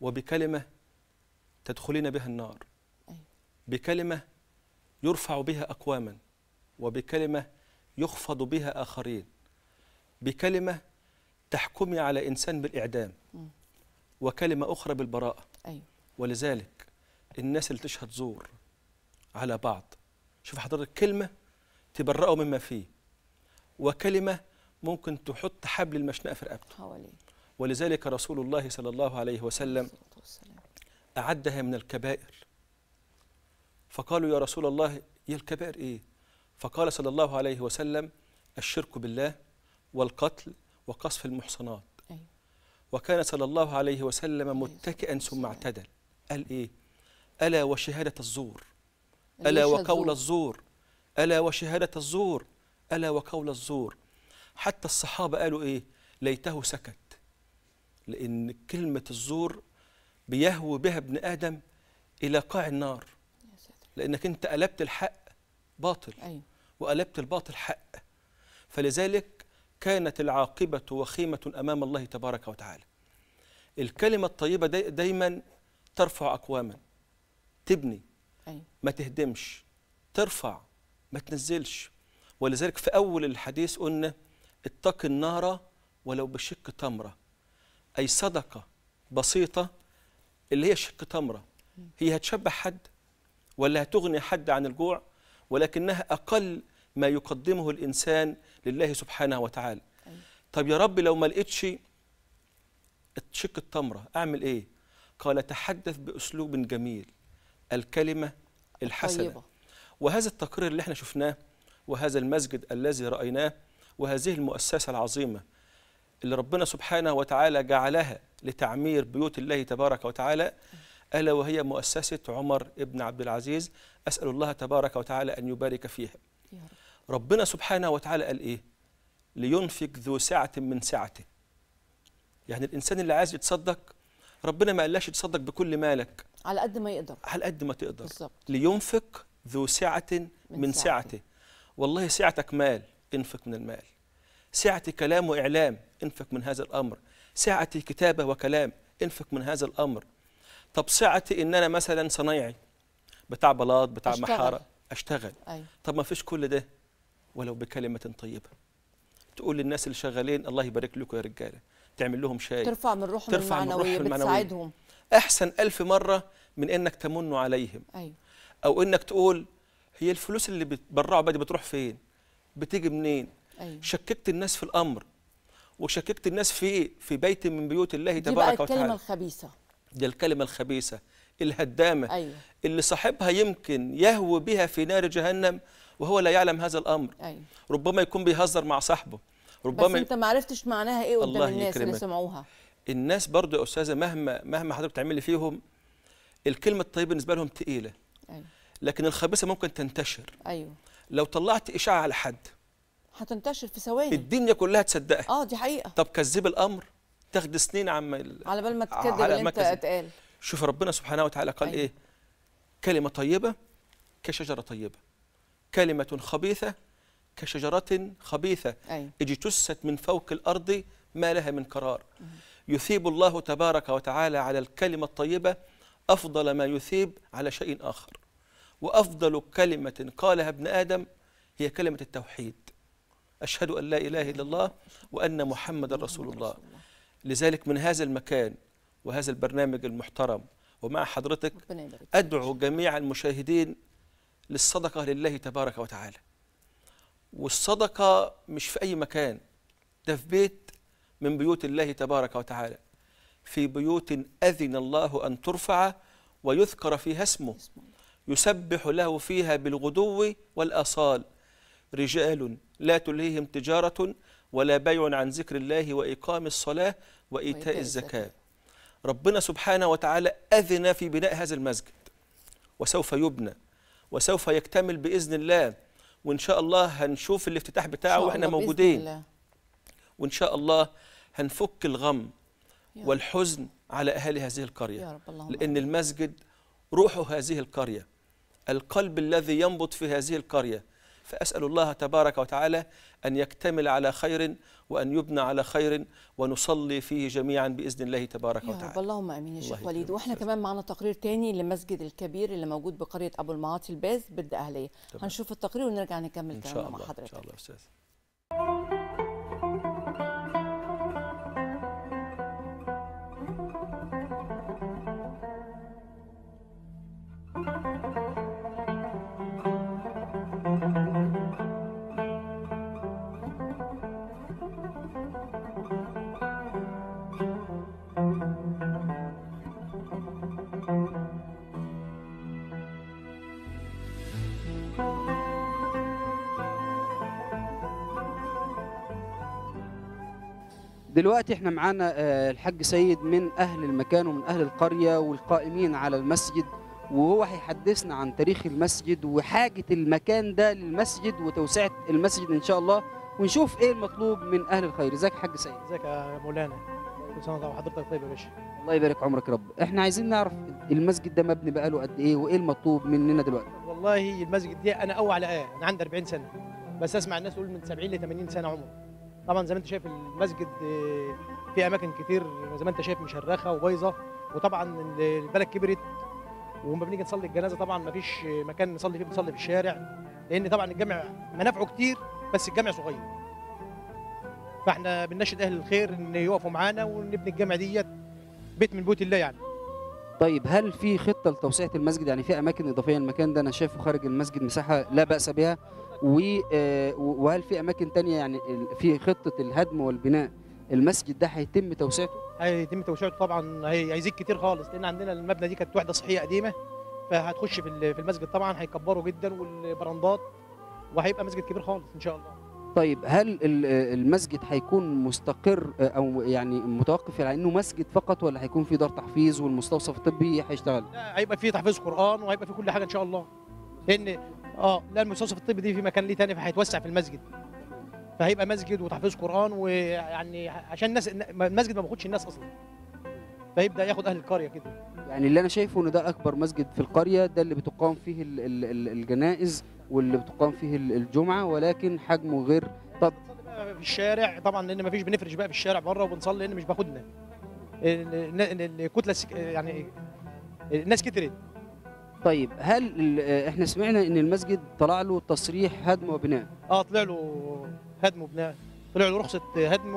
وبكلمة تدخلين بها النار أيوة. بكلمة يرفع بها أقواما وبكلمة يخفض بها آخرين بكلمة تحكمي على إنسان بالإعدام وكلمة أخرى بالبراءة أيوة. ولذلك الناس اللي تشهد زور على بعض شوف حضرتك كلمة تبرأه مما فيه وكلمة ممكن تحط حبل المشنقة في رقبته حواليه ولذلك رسول الله صلى الله عليه وسلم أعدها من الكبائر فقالوا يا رسول الله يا الكبائر إيه فقال صلى الله عليه وسلم الشرك بالله والقتل وقصف المحصنات وكان صلى الله عليه وسلم متكئا ثم اعتدل قال إيه ألا وشهادة الزور ألا وقول الزور ألا وشهادة الزور ألا وقول الزور حتى الصحابة قالوا إيه ليته سكت لأن كلمة الزور بيهوي بها ابن آدم إلى قاع النار لأنك أنت قلبت الحق باطل أيوه. وقلبت الباطل حق فلذلك كانت العاقبة وخيمة أمام الله تبارك وتعالى الكلمة الطيبة داي دايما ترفع أقواما تبني ما تهدمش ترفع ما تنزلش ولذلك في أول الحديث قلنا اتق النار ولو بشق تمرة أي صدقة بسيطة اللي هي شق تمرة هي هتشبع حد ولا هتغني حد عن الجوع ولكنها أقل ما يقدمه الإنسان لله سبحانه وتعالى أيوة. طب يا رب لو ما لقيتش تشك التمرة أعمل إيه قال تحدث بأسلوب جميل الكلمة الحسنة طيبة. وهذا التقرير اللي احنا شفناه وهذا المسجد الذي رأيناه وهذه المؤسسة العظيمة اللي ربنا سبحانه وتعالى جعلها لتعمير بيوت الله تبارك وتعالى ألا وهي مؤسسة عمر ابن عبد العزيز أسأل الله تبارك وتعالى أن يبارك فيها يا رب. ربنا سبحانه وتعالى قال ايه لينفق ذو سعة من سعته يعني الانسان اللي عايز يتصدق ربنا ما قالش يتصدق بكل مالك على قد ما يقدر على قد ما تقدر بالظبط لينفق ذو سعة من, من سعته. والله سعتك مال انفق من المال سعتي كلام وإعلام انفق من هذا الأمر سعتي كتابة وكلام انفق من هذا الأمر طب سعتي إن أنا مثلا صنايعي بتاع بلاط بتاع أشتغل. محارة أشتغل أي. أيوه. طب ما فيش كل ده ولو بكلمه طيبه تقول للناس اللي شغالين الله يبارك لكم يا رجاله تعمل لهم شاي ترفع من روحهم ترفع المعنويه من روحهم بتساعدهم احسن ألف مره من انك تمن عليهم أيوة. او انك تقول هي الفلوس اللي بتبرعوا بقى دي بتروح فين بتيجي منين أيوة. شككت الناس في الامر وشككت الناس في ايه في بيت من بيوت الله تبارك وتعالى دي الكلمه الخبيثه دي الكلمه الخبيثه الهدامه أيوة. اللي صاحبها يمكن يهوي بها في نار جهنم وهو لا يعلم هذا الامر أيوة. ربما يكون بيهزر مع صاحبه ربما بس انت ما عرفتش معناها ايه قدام الناس يكرمك. اللي سمعوها الناس برضو يا استاذه مهما مهما حضرتك تعملي فيهم الكلمه الطيبه بالنسبه لهم تقيله أيوة. لكن الخبيثه ممكن تنتشر ايوه لو طلعت اشاعه على حد هتنتشر في ثواني الدنيا كلها تصدقها اه دي حقيقه طب كذب الامر تاخد سنين عم ال... على بال ما تكذب اللي انت اتقال شوف ربنا سبحانه وتعالى قال أيوة. ايه كلمه طيبه كشجره طيبه كلمة خبيثة كشجرة خبيثة أي. اجتست من فوق الأرض ما لها من قرار يثيب الله تبارك وتعالى على الكلمة الطيبة أفضل ما يثيب على شيء آخر وأفضل كلمة قالها ابن آدم هي كلمة التوحيد أشهد أن لا إله إلا الله وأن محمد رسول الله لذلك من هذا المكان وهذا البرنامج المحترم ومع حضرتك أدعو جميع المشاهدين للصدقة لله تبارك وتعالى والصدقة مش في أي مكان ده في بيت من بيوت الله تبارك وتعالى في بيوت أذن الله أن ترفع ويذكر فيها اسمه يسبح له فيها بالغدو والأصال رجال لا تلهيهم تجارة ولا بيع عن ذكر الله وإقام الصلاة وإيتاء الزكاة ربنا سبحانه وتعالى أذن في بناء هذا المسجد وسوف يبنى وسوف يكتمل باذن الله وان شاء الله هنشوف الافتتاح بتاعه واحنا موجودين الله. وان شاء الله هنفك الغم والحزن على اهالي هذه القريه يا رب لان المسجد روح هذه القريه القلب الذي ينبض في هذه القريه فاسال الله تبارك وتعالى ان يكتمل على خير وأن يبنى على خير ونصلي فيه جميعا بإذن الله تبارك يا وتعالى رب اللهم أمين يا شيخ وليد وإحنا كمان معنا تقرير تاني لمسجد الكبير اللي موجود بقرية أبو المعاطي الباز بالدقهلية أهلية هنشوف التقرير ونرجع نكمل كلامنا مع حضرتك إن شاء الله أستاذ دلوقتي احنا معانا آه، الحاج سيد من اهل المكان ومن اهل القريه والقائمين على المسجد وهو هيحدثنا عن تاريخ المسجد وحاجه المكان ده للمسجد وتوسعه المسجد ان شاء الله ونشوف ايه المطلوب من اهل الخير ازيك يا حاج سيد ازيك يا مولانا كل سنه وحضرتك طيب يا باشا الله يبارك عمرك يا رب احنا عايزين نعرف المسجد ده مبني بقاله قد ايه وايه المطلوب مننا دلوقتي والله المسجد ده انا اول على ايه انا عندي 40 سنه بس اسمع الناس تقول من 70 ل 80 سنه عمره طبعا زي ما انت شايف المسجد آه، في اماكن كتير زي ما انت شايف مشرخه وبايظه وطبعا البلد كبرت ولما بنيجي نصلي الجنازه طبعا ما فيش مكان نصلي فيه بنصلي في الشارع لان طبعا الجامع منافعه كتير بس الجامع صغير فاحنا بنناشد اهل الخير ان يقفوا معانا ونبني الجامع ديت بيت من بيوت الله يعني طيب هل في خطه لتوسعه المسجد يعني في اماكن اضافيه المكان ده انا شايفه خارج المسجد مساحه لا باس بها آه، وهل في اماكن ثانيه يعني في خطه الهدم والبناء المسجد ده هيتم توسعته؟ هيتم توسعته طبعا هيزيد كتير خالص لان عندنا المبنى دي كانت وحده صحيه قديمه فهتخش في المسجد طبعا هيكبره جدا والبراندات وهيبقى مسجد كبير خالص ان شاء الله. طيب هل المسجد هيكون مستقر آه، او يعني متوقف على انه مسجد فقط ولا هيكون في دار تحفيظ والمستوصف الطبي هيشتغل؟ لا هيبقى في تحفيظ قران وهيبقى في كل حاجه ان شاء الله. لان اه لا المستوصف الطبي دي في مكان ليه تاني فهيتوسع في المسجد فهيبقى مسجد وتحفيظ قران ويعني عشان الناس المسجد ما بياخدش الناس اصلا فيبدا ياخد اهل القريه كده يعني اللي انا شايفه ان ده اكبر مسجد في القريه ده اللي بتقام فيه الـ الـ الـ الجنائز واللي بتقام فيه الجمعه ولكن حجمه غير طب في الشارع طبعا لان ما فيش بنفرش بقى في الشارع بره وبنصلي لان مش باخدنا الكتله يعني الناس كترت طيب هل آه، احنا سمعنا ان المسجد طلع له تصريح هدم وبناء اه طلع له هدم وبناء طلع له رخصه هدم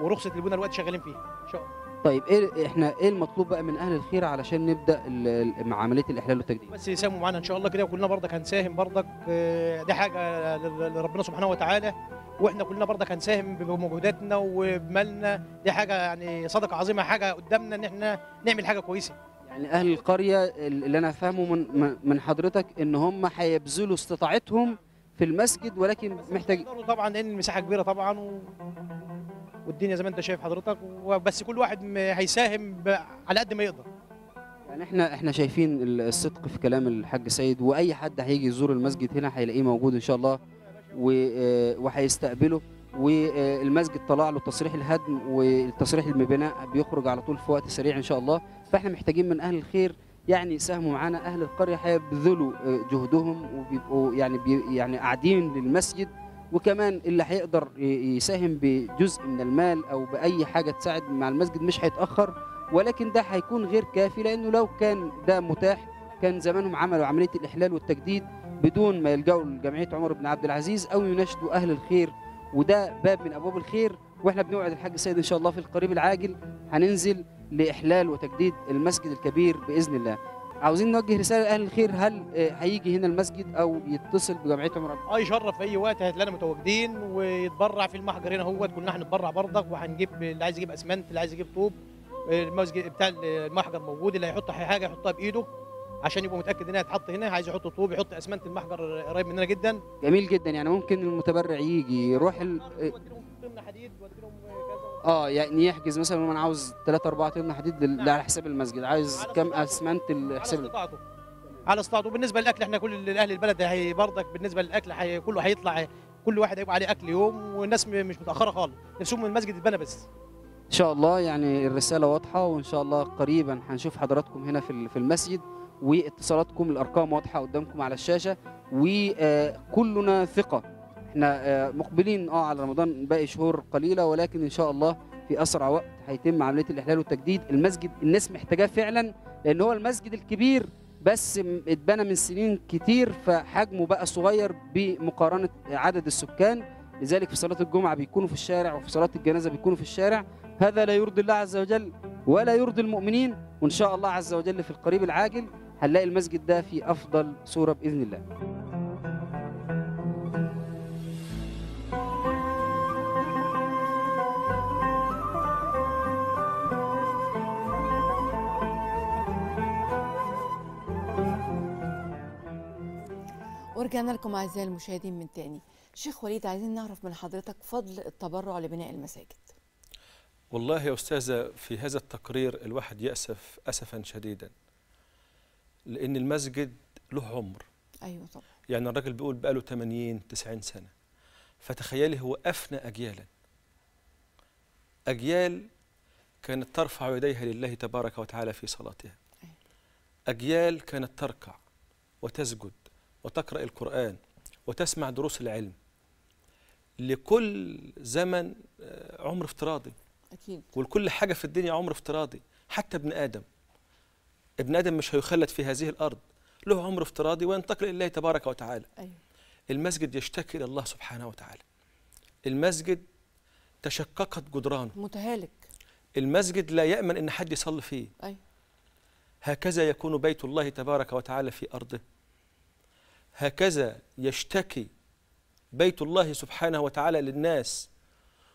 ورخصه البناء الوقت شغالين فيها ان شاء الله طيب ايه احنا ايه المطلوب بقى من اهل الخير علشان نبدا مع عمليه الاحلال والتجديد بس يساهموا معانا ان شاء الله كده وكلنا برضك هنساهم برضك آه، دي حاجه لربنا سبحانه وتعالى واحنا كلنا برضك هنساهم بمجهوداتنا وبمالنا دي حاجه يعني صدقه عظيمه حاجه قدامنا ان احنا نعمل حاجه كويسه يعني اهل القريه اللي انا فاهمه من من حضرتك ان هم هيبذلوا استطاعتهم في المسجد ولكن محتاج طبعا لان المساحه كبيره طبعا و... والدنيا زي ما انت شايف حضرتك وبس كل واحد هيساهم ب... على قد ما يقدر يعني احنا احنا شايفين الصدق في كلام الحاج سيد واي حد هيجي يزور المسجد هنا هيلاقيه موجود ان شاء الله آه، وهيستقبله والمسجد آه، طلع له تصريح الهدم والتصريح المبناء بيخرج على طول في وقت سريع ان شاء الله فاحنا محتاجين من اهل الخير يعني يساهموا معانا اهل القريه هيبذلوا آه، جهدهم وبيبقوا يعني بي يعني قاعدين للمسجد وكمان اللي هيقدر يساهم بجزء من المال او باي حاجه تساعد مع المسجد مش هيتاخر ولكن ده هيكون غير كافي لانه لو كان ده متاح كان زمانهم عملوا عمليه الاحلال والتجديد بدون ما يلجأوا لجمعيه عمر بن عبد العزيز او يناشدوا اهل الخير وده باب من ابواب الخير واحنا بنوعد الحاج السيد ان شاء الله في القريب العاجل هننزل لإحلال وتجديد المسجد الكبير بإذن الله عاوزين نوجه رساله لاهل الخير هل آه، هيجي هنا المسجد او يتصل بجمعيه عمر اه يشرف في اي وقت هتلاقينا متواجدين ويتبرع في المحجر هنا اهوت كلنا هنتبرع برضك وهنجيب اللي عايز يجيب اسمنت اللي عايز يجيب طوب المسجد بتاع المحجر موجود اللي هيحط حاجه يحطها بايده عشان يبقوا متاكد انها هتحط هنا عايز يحط طوب يحط اسمنت المحجر قريب مننا جدا جميل جدا يعني ممكن المتبرع يجي يروح ال... نعم، آه، اه يعني يحجز مثلا انا عاوز 3 4 تمن حديد على حساب المسجد عايز كم اسمنت لحساب على استطاعته على استطاعته بالنسبه للاكل احنا كل اهل البلد هي برضك بالنسبه للاكل هي كله هيطلع كل واحد هيبقى عليه اكل يوم والناس مش متاخره خالص نفسهم من المسجد اتبنى بس ان شاء الله يعني الرساله واضحه وان شاء الله قريبا هنشوف حضراتكم هنا في في المسجد واتصالاتكم الارقام واضحه قدامكم على الشاشه وكلنا ثقه احنا آه، مقبلين اه على رمضان باقي شهور قليله ولكن ان شاء الله في اسرع وقت هيتم عمليه الاحلال والتجديد المسجد الناس محتاجاه فعلا لان هو المسجد الكبير بس اتبنى من سنين كتير فحجمه بقى صغير بمقارنه عدد السكان لذلك في صلاه الجمعه بيكونوا في الشارع وفي صلاه الجنازه بيكونوا في الشارع هذا لا يرضي الله عز وجل ولا يرضي المؤمنين وان شاء الله عز وجل في القريب العاجل هنلاقي المسجد ده في افضل صوره باذن الله ورجعنا لكم اعزائي المشاهدين من تاني شيخ وليد عايزين نعرف من حضرتك فضل التبرع لبناء المساجد والله يا استاذه في هذا التقرير الواحد ياسف اسفا شديدا لان المسجد له عمر ايوه طبعا يعني الراجل بيقول بقاله 80 90 سنه فتخيلي هو افنى اجيالا اجيال كانت ترفع يديها لله تبارك وتعالى في صلاتها أيوة. اجيال كانت تركع وتسجد وتقرأ القرآن وتسمع دروس العلم لكل زمن آه، عمر افتراضي أكيد ولكل حاجة في الدنيا عمر افتراضي حتى ابن آدم ابن آدم مش هيخلد في هذه الأرض له عمر افتراضي وينتقل إلى الله تبارك وتعالى أيوه. المسجد يشتكي إلى الله سبحانه وتعالى المسجد تشققت جدرانه متهالك المسجد لا يأمن أن حد يصلي فيه أيوه. هكذا يكون بيت الله تبارك وتعالى في أرضه هكذا يشتكي بيت الله سبحانه وتعالى للناس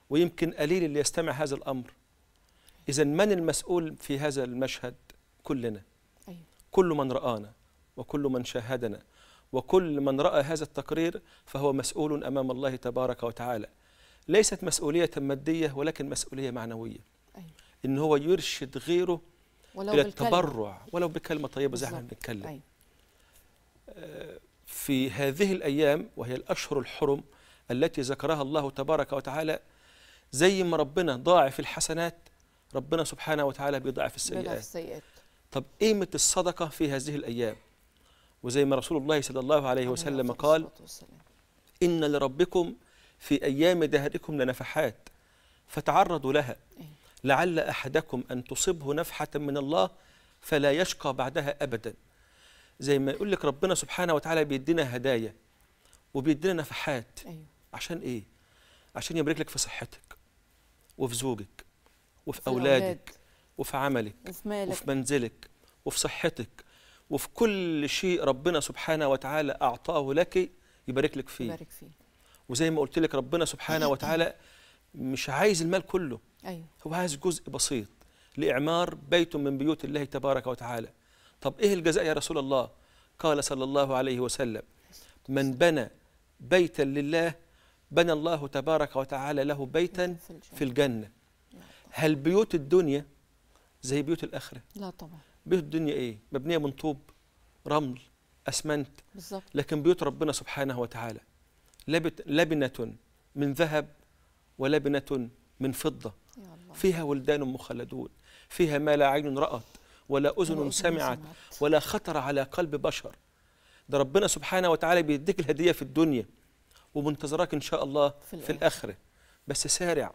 ويمكن قليل اللي يستمع هذا الأمر إذا من المسؤول في هذا المشهد كلنا أيوة. كل من رآنا وكل من شاهدنا وكل من رأى هذا التقرير فهو مسؤول أمام الله تبارك وتعالى ليست مسؤولية مادية ولكن مسؤولية معنوية أيوة. إن هو يرشد غيره ولو إلى التبرع ولو بكلمة طيبة زي ما بنتكلم أيوة. آه، في هذه الأيام وهي الأشهر الحرم التي ذكرها الله تبارك وتعالى زي ما ربنا ضاعف الحسنات ربنا سبحانه وتعالى بيضاعف السيئات السيئات طب قيمة الصدقة في هذه الأيام وزي ما رسول الله صلى الله عليه وسلم قال إن لربكم في أيام دهركم لنفحات فتعرضوا لها إيه. لعل أحدكم أن تصبه نفحة من الله فلا يشقى بعدها أبداً زي ما يقول لك ربنا سبحانه وتعالى بيدينا هدايا وبيدينا نفحات أيوه. عشان ايه عشان يبارك لك في صحتك وفي زوجك وفي اولادك الأولاد. وفي عملك وفي, مالك. وفي منزلك وفي صحتك وفي كل شيء ربنا سبحانه وتعالى اعطاه لك يبارك لك فيه يبارك فيه وزي ما قلت لك ربنا سبحانه [coughs] وتعالى مش عايز المال كله أيوه. هو عايز جزء بسيط لإعمار بيت من بيوت الله تبارك وتعالى طب إيه الجزاء يا رسول الله قال صلى الله عليه وسلم من بنى بيتا لله بنى الله تبارك وتعالى له بيتا في الجنة هل بيوت الدنيا زي بيوت الآخرة لا طبعا بيوت الدنيا إيه مبنية من طوب رمل أسمنت بالزبط. لكن بيوت ربنا سبحانه وتعالى لبنة من ذهب ولبنة من فضة فيها ولدان مخلدون فيها ما لا عين رأت ولا أذن سمعت ولا خطر على قلب بشر ده ربنا سبحانه وتعالى بيديك الهدية في الدنيا ومنتظرك إن شاء الله في, في الآخرة بس سارع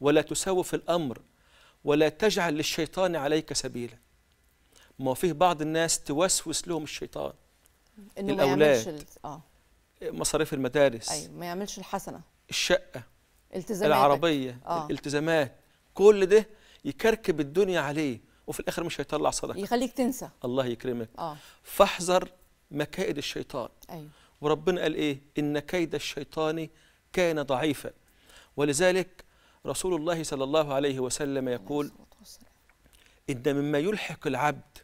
ولا تسوف في الأمر ولا تجعل للشيطان عليك سبيلا ما فيه بعض الناس توسوس لهم الشيطان إنه الأولاد آه. مصاريف المدارس أيوة ما يعملش الحسنة الشقة التزامات العربية آه. الالتزامات كل ده يكركب الدنيا عليه وفي الاخر مش هيطلع صدقه يخليك تنسى الله يكرمك اه فاحذر مكائد الشيطان ايوه وربنا قال ايه ان كيد الشيطان كان ضعيفا ولذلك رسول الله صلى الله عليه وسلم يقول ان مما يلحق العبد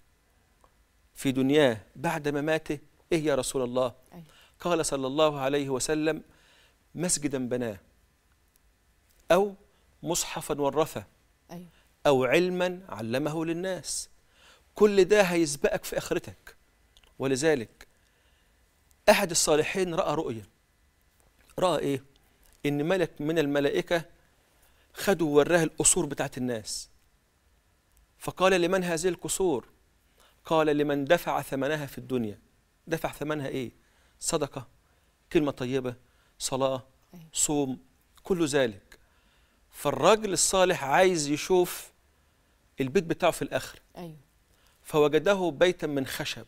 في دنياه بعد مماته ما ايه يا رسول الله أيوه. قال صلى الله عليه وسلم مسجدا بناه او مصحفا ورثه أو علما علمه للناس كل ده هيسبقك في آخرتك ولذلك أحد الصالحين رأى رؤيا رأى إيه؟ إن ملك من الملائكة خدوا ووراه القصور بتاعت الناس فقال لمن هذه القصور؟ قال لمن دفع ثمنها في الدنيا دفع ثمنها إيه؟ صدقة كلمة طيبة صلاة أيوة. صوم كل ذلك فالراجل الصالح عايز يشوف البيت بتاعه في الاخر ايوه فوجده بيتا من خشب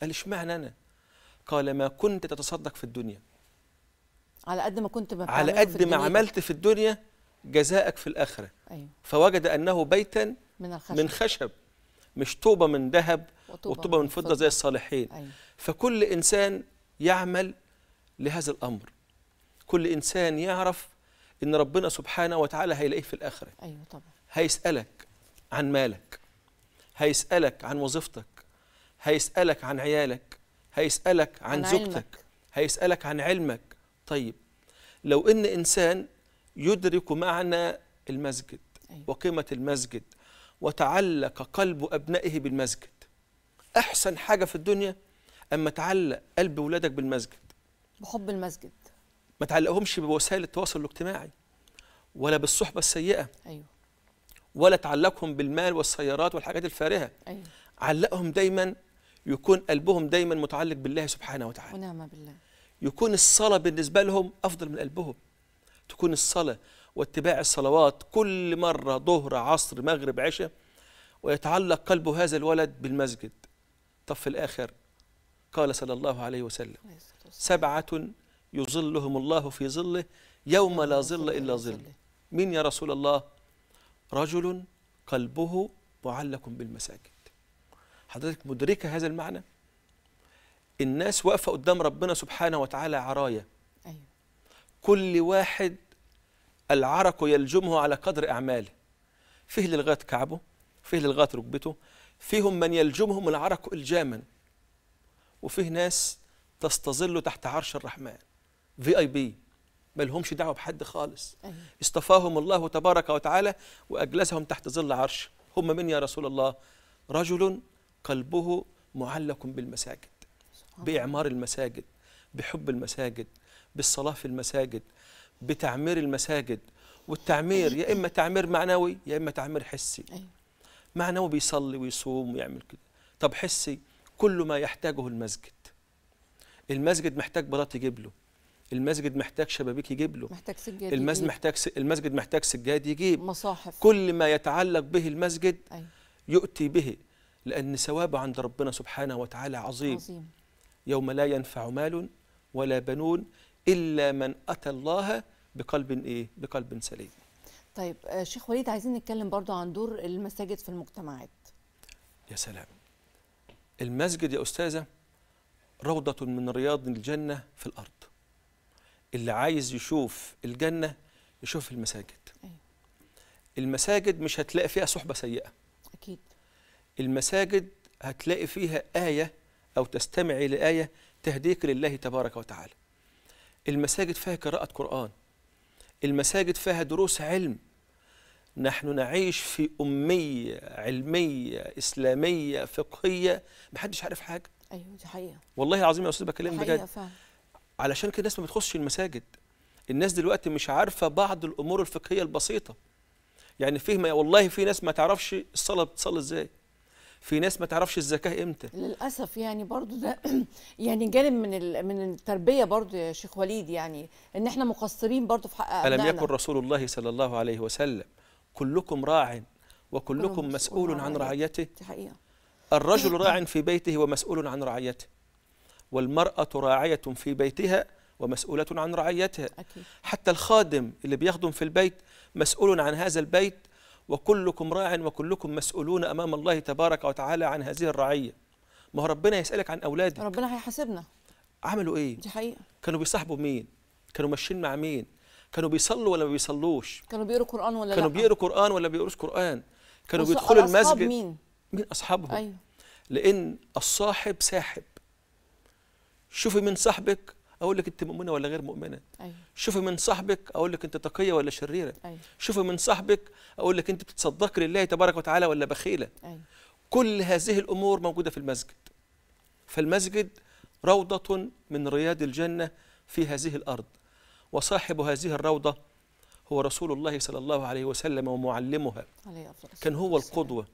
قال اشمعنى انا قال ما كنت تتصدق في الدنيا على قد ما كنت ما على قد ما عملت في الدنيا جزاءك في الاخره أيوه. فوجد انه بيتا من, الخشب. من خشب مش طوبه من ذهب وطوبه من فضه زي الصالحين أيوه. فكل انسان يعمل لهذا الامر كل انسان يعرف ان ربنا سبحانه وتعالى هيلاقيه في الاخره ايوه طبعا هيسالك عن مالك هيسألك عن وظيفتك هيسألك عن عيالك هيسألك عن, عن زوجتك هيسألك عن علمك طيب لو إن إنسان يدرك معنى المسجد أيوة. وقيمة المسجد وتعلق قلب أبنائه بالمسجد أحسن حاجة في الدنيا أما تعلق قلب ولادك بالمسجد بحب المسجد ما تعلقهمش بوسائل التواصل الاجتماعي ولا بالصحبة السيئة أيوة ولا تعلقهم بالمال والسيارات والحاجات الفارهه أيوة. علقهم دايما يكون قلبهم دايما متعلق بالله سبحانه وتعالى ونعم بالله يكون الصلاه بالنسبه لهم افضل من قلبهم تكون الصلاه واتباع الصلوات كل مره ظهر عصر مغرب عشاء ويتعلق قلب هذا الولد بالمسجد طب في الاخر قال صلى الله عليه وسلم سبعه يظلهم الله في ظله يوم لا ظل الا ظله مين يا رسول الله رجل قلبه معلق بالمساجد حضرتك مدركة هذا المعنى الناس واقفة قدام ربنا سبحانه وتعالى عرايا أيوة. كل واحد العرق يلجمه على قدر أعماله فيه للغاية كعبه فيه للغاية ركبته فيهم من يلجمهم العرق إلجاما وفيه ناس تستظل تحت عرش الرحمن في اي بي ما لهمش دعوه بحد خالص أيه. اصطفاهم الله تبارك وتعالى واجلسهم تحت ظل عرش هم من يا رسول الله رجل قلبه معلق بالمساجد باعمار المساجد بحب المساجد بالصلاه في المساجد بتعمير المساجد والتعمير يا اما تعمير معنوي يا اما تعمير حسي أيوة. معنوي بيصلي ويصوم ويعمل كده طب حسي كل ما يحتاجه المسجد المسجد محتاج بلاط يجيب له المسجد محتاج شبابيك يجيب له محتاج سجاد المسجد محتاج المسجد محتاج سجاد يجيب مصاحف كل ما يتعلق به المسجد أي. يؤتي به لأن ثوابه عند ربنا سبحانه وتعالى عظيم, عظيم يوم لا ينفع مال ولا بنون إلا من أتى الله بقلب إيه؟ بقلب سليم طيب آه، شيخ وليد عايزين نتكلم برضو عن دور المساجد في المجتمعات يا سلام المسجد يا أستاذة روضة من رياض الجنة في الأرض اللي عايز يشوف الجنة يشوف المساجد أيوة. المساجد مش هتلاقي فيها صحبة سيئة أكيد المساجد هتلاقي فيها آية أو تستمع إلى آية تهديك لله تبارك وتعالى المساجد فيها قراءة قرآن المساجد فيها دروس علم نحن نعيش في أمية علمية إسلامية فقهية محدش عارف حاجة أيوة دي حقيقة والله العظيم يا أستاذ بكلم بجد علشان كده الناس ما بتخشش المساجد الناس دلوقتي مش عارفه بعض الامور الفقهيه البسيطه يعني فيه والله في ناس ما تعرفش الصلاه بتصلي ازاي في ناس ما تعرفش الزكاه امتى للاسف يعني برضو ده [clears throat] يعني جانب من من التربيه برضو يا شيخ وليد يعني ان احنا مقصرين برضو في حق ابنائنا الم يكن رسول الله صلى الله عليه وسلم كلكم راع وكلكم مسؤول عن رعيته دي حقيقه الرجل راع في بيته ومسؤول عن رعيته والمرأة راعية في بيتها ومسؤولة عن رعيتها أكيد. حتى الخادم اللي بيخدم في البيت مسؤول عن هذا البيت وكلكم راع وكلكم مسؤولون أمام الله تبارك وتعالى عن هذه الرعية ما هو ربنا يسألك عن أولادك ربنا هيحاسبنا عملوا إيه؟ دي حقيقة كانوا بيصاحبوا مين؟ كانوا ماشيين مع مين؟ كانوا بيصلوا ولا ما بيصلوش؟ كانوا بيقروا قرآن ولا كانوا بيقروا قرآن ولا بيقروش قرآن؟ كانوا بيدخلوا المسجد مين؟ مين أصحابهم؟ أيوه. لأن الصاحب ساحب شوفي من صاحبك اقول لك انت مؤمنه ولا غير مؤمنه أيوة. شوفي من صاحبك اقول لك انت تقيه ولا شريره أيوة. شوفي من صاحبك اقول لك انت بتتصدق لله تبارك وتعالى ولا بخيله أيوة. كل هذه الامور موجوده في المسجد فالمسجد روضه من رياض الجنه في هذه الارض وصاحب هذه الروضه هو رسول الله صلى الله عليه وسلم ومعلمها عليه كان هو القدوه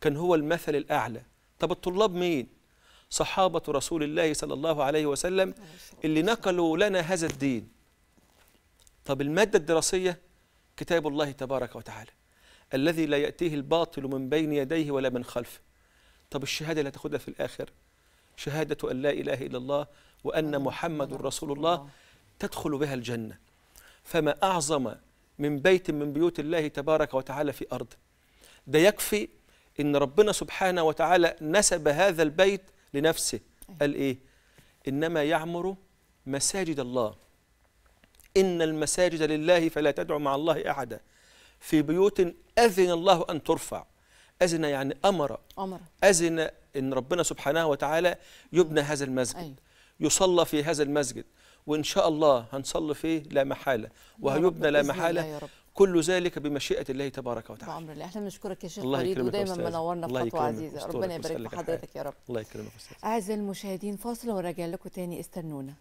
كان هو المثل الاعلى طب الطلاب مين صحابة رسول الله صلى الله عليه وسلم اللي نقلوا لنا هذا الدين طب المادة الدراسية كتاب الله تبارك وتعالى الذي لا يأتيه الباطل من بين يديه ولا من خلفه طب الشهادة اللي تأخذها في الآخر شهادة أن لا إله إلا الله وأن محمد رسول الله تدخل بها الجنة فما أعظم من بيت من بيوت الله تبارك وتعالى في أرض ده يكفي إن ربنا سبحانه وتعالى نسب هذا البيت لنفسه قال إيه إنما يعمر مساجد الله إن المساجد لله فلا تدعو مع الله أحدا في بيوت أذن الله أن ترفع أذن يعني أمر أمر أذن إن ربنا سبحانه وتعالى يبنى هذا المسجد أيوه. يصلى في هذا المسجد وإن شاء الله هنصلي فيه لا محالة وهيبنى لا محالة كل ذلك بمشيئه الله تبارك وتعالى عمر الله احنا بنشكرك يا شيخ خليل ودايما منورنا بخطوه عزيزه ربنا يبارك في حضرتك يا رب الله يكرمك استاذ اعزائي المشاهدين فاصل وراجع لكم تاني استنونا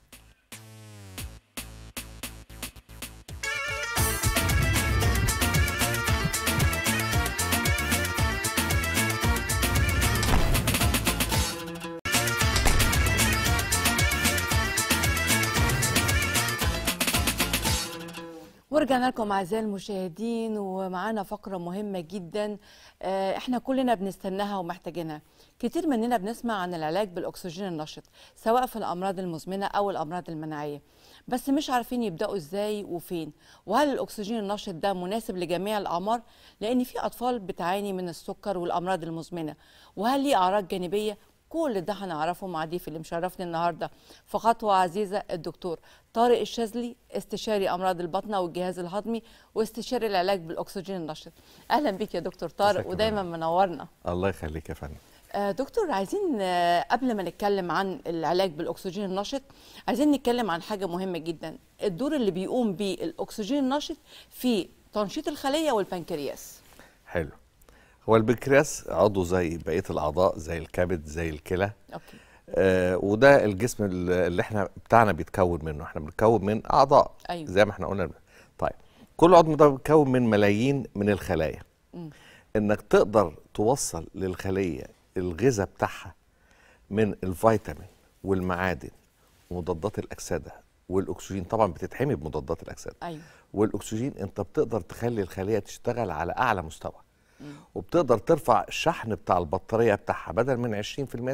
ورجعنا لكم اعزائي المشاهدين ومعانا فقره مهمه جدا آه، احنا كلنا بنستناها ومحتاجينها كتير مننا بنسمع عن العلاج بالاكسجين النشط سواء في الامراض المزمنه او الامراض المناعيه بس مش عارفين يبداوا ازاي وفين وهل الاكسجين النشط ده مناسب لجميع الاعمار لان في اطفال بتعاني من السكر والامراض المزمنه وهل ليه اعراض جانبيه كل ده هنعرفه مع ضيف اللي مشرفني النهارده في خطوه عزيزه الدكتور طارق الشاذلي استشاري امراض البطنه والجهاز الهضمي واستشاري العلاج بالاكسجين النشط اهلا بيك يا دكتور طارق ودايما منورنا الله يخليك يا فندم آه، دكتور عايزين آه، قبل ما نتكلم عن العلاج بالاكسجين النشط عايزين نتكلم عن حاجه مهمه جدا الدور اللي بيقوم بيه الاكسجين النشط في تنشيط الخليه والبنكرياس حلو هو البنكرياس عضو زي بقيه الاعضاء زي الكبد زي الكلى اوكي آه وده الجسم اللي احنا بتاعنا بيتكون منه احنا بنتكون من اعضاء أيوة. زي ما احنا قلنا طيب كل عضو ده بيتكون من ملايين من الخلايا م. انك تقدر توصل للخليه الغذاء بتاعها من الفيتامين والمعادن ومضادات الاكسده والاكسجين طبعا بتتحمي بمضادات الاكسده ايوه والاكسجين انت بتقدر تخلي الخليه تشتغل على اعلى مستوى وبتقدر ترفع الشحن بتاع البطاريه بتاعها بدل من 20%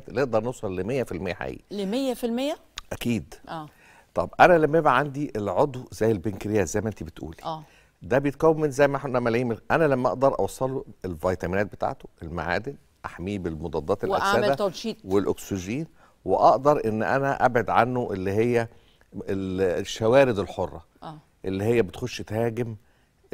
نقدر نوصل ل 100% حقيقي ل 100% اكيد اه طب انا لما يبقى عندي العضو زي البنكرياس زي ما انت بتقولي اه ده بيتكون من زي ما احنا ملايين انا لما اقدر اوصل له الفيتامينات بتاعته المعادن احميه بالمضادات الاكسده والاكسجين واقدر ان انا ابعد عنه اللي هي الشوارد الحره آه. اللي هي بتخش تهاجم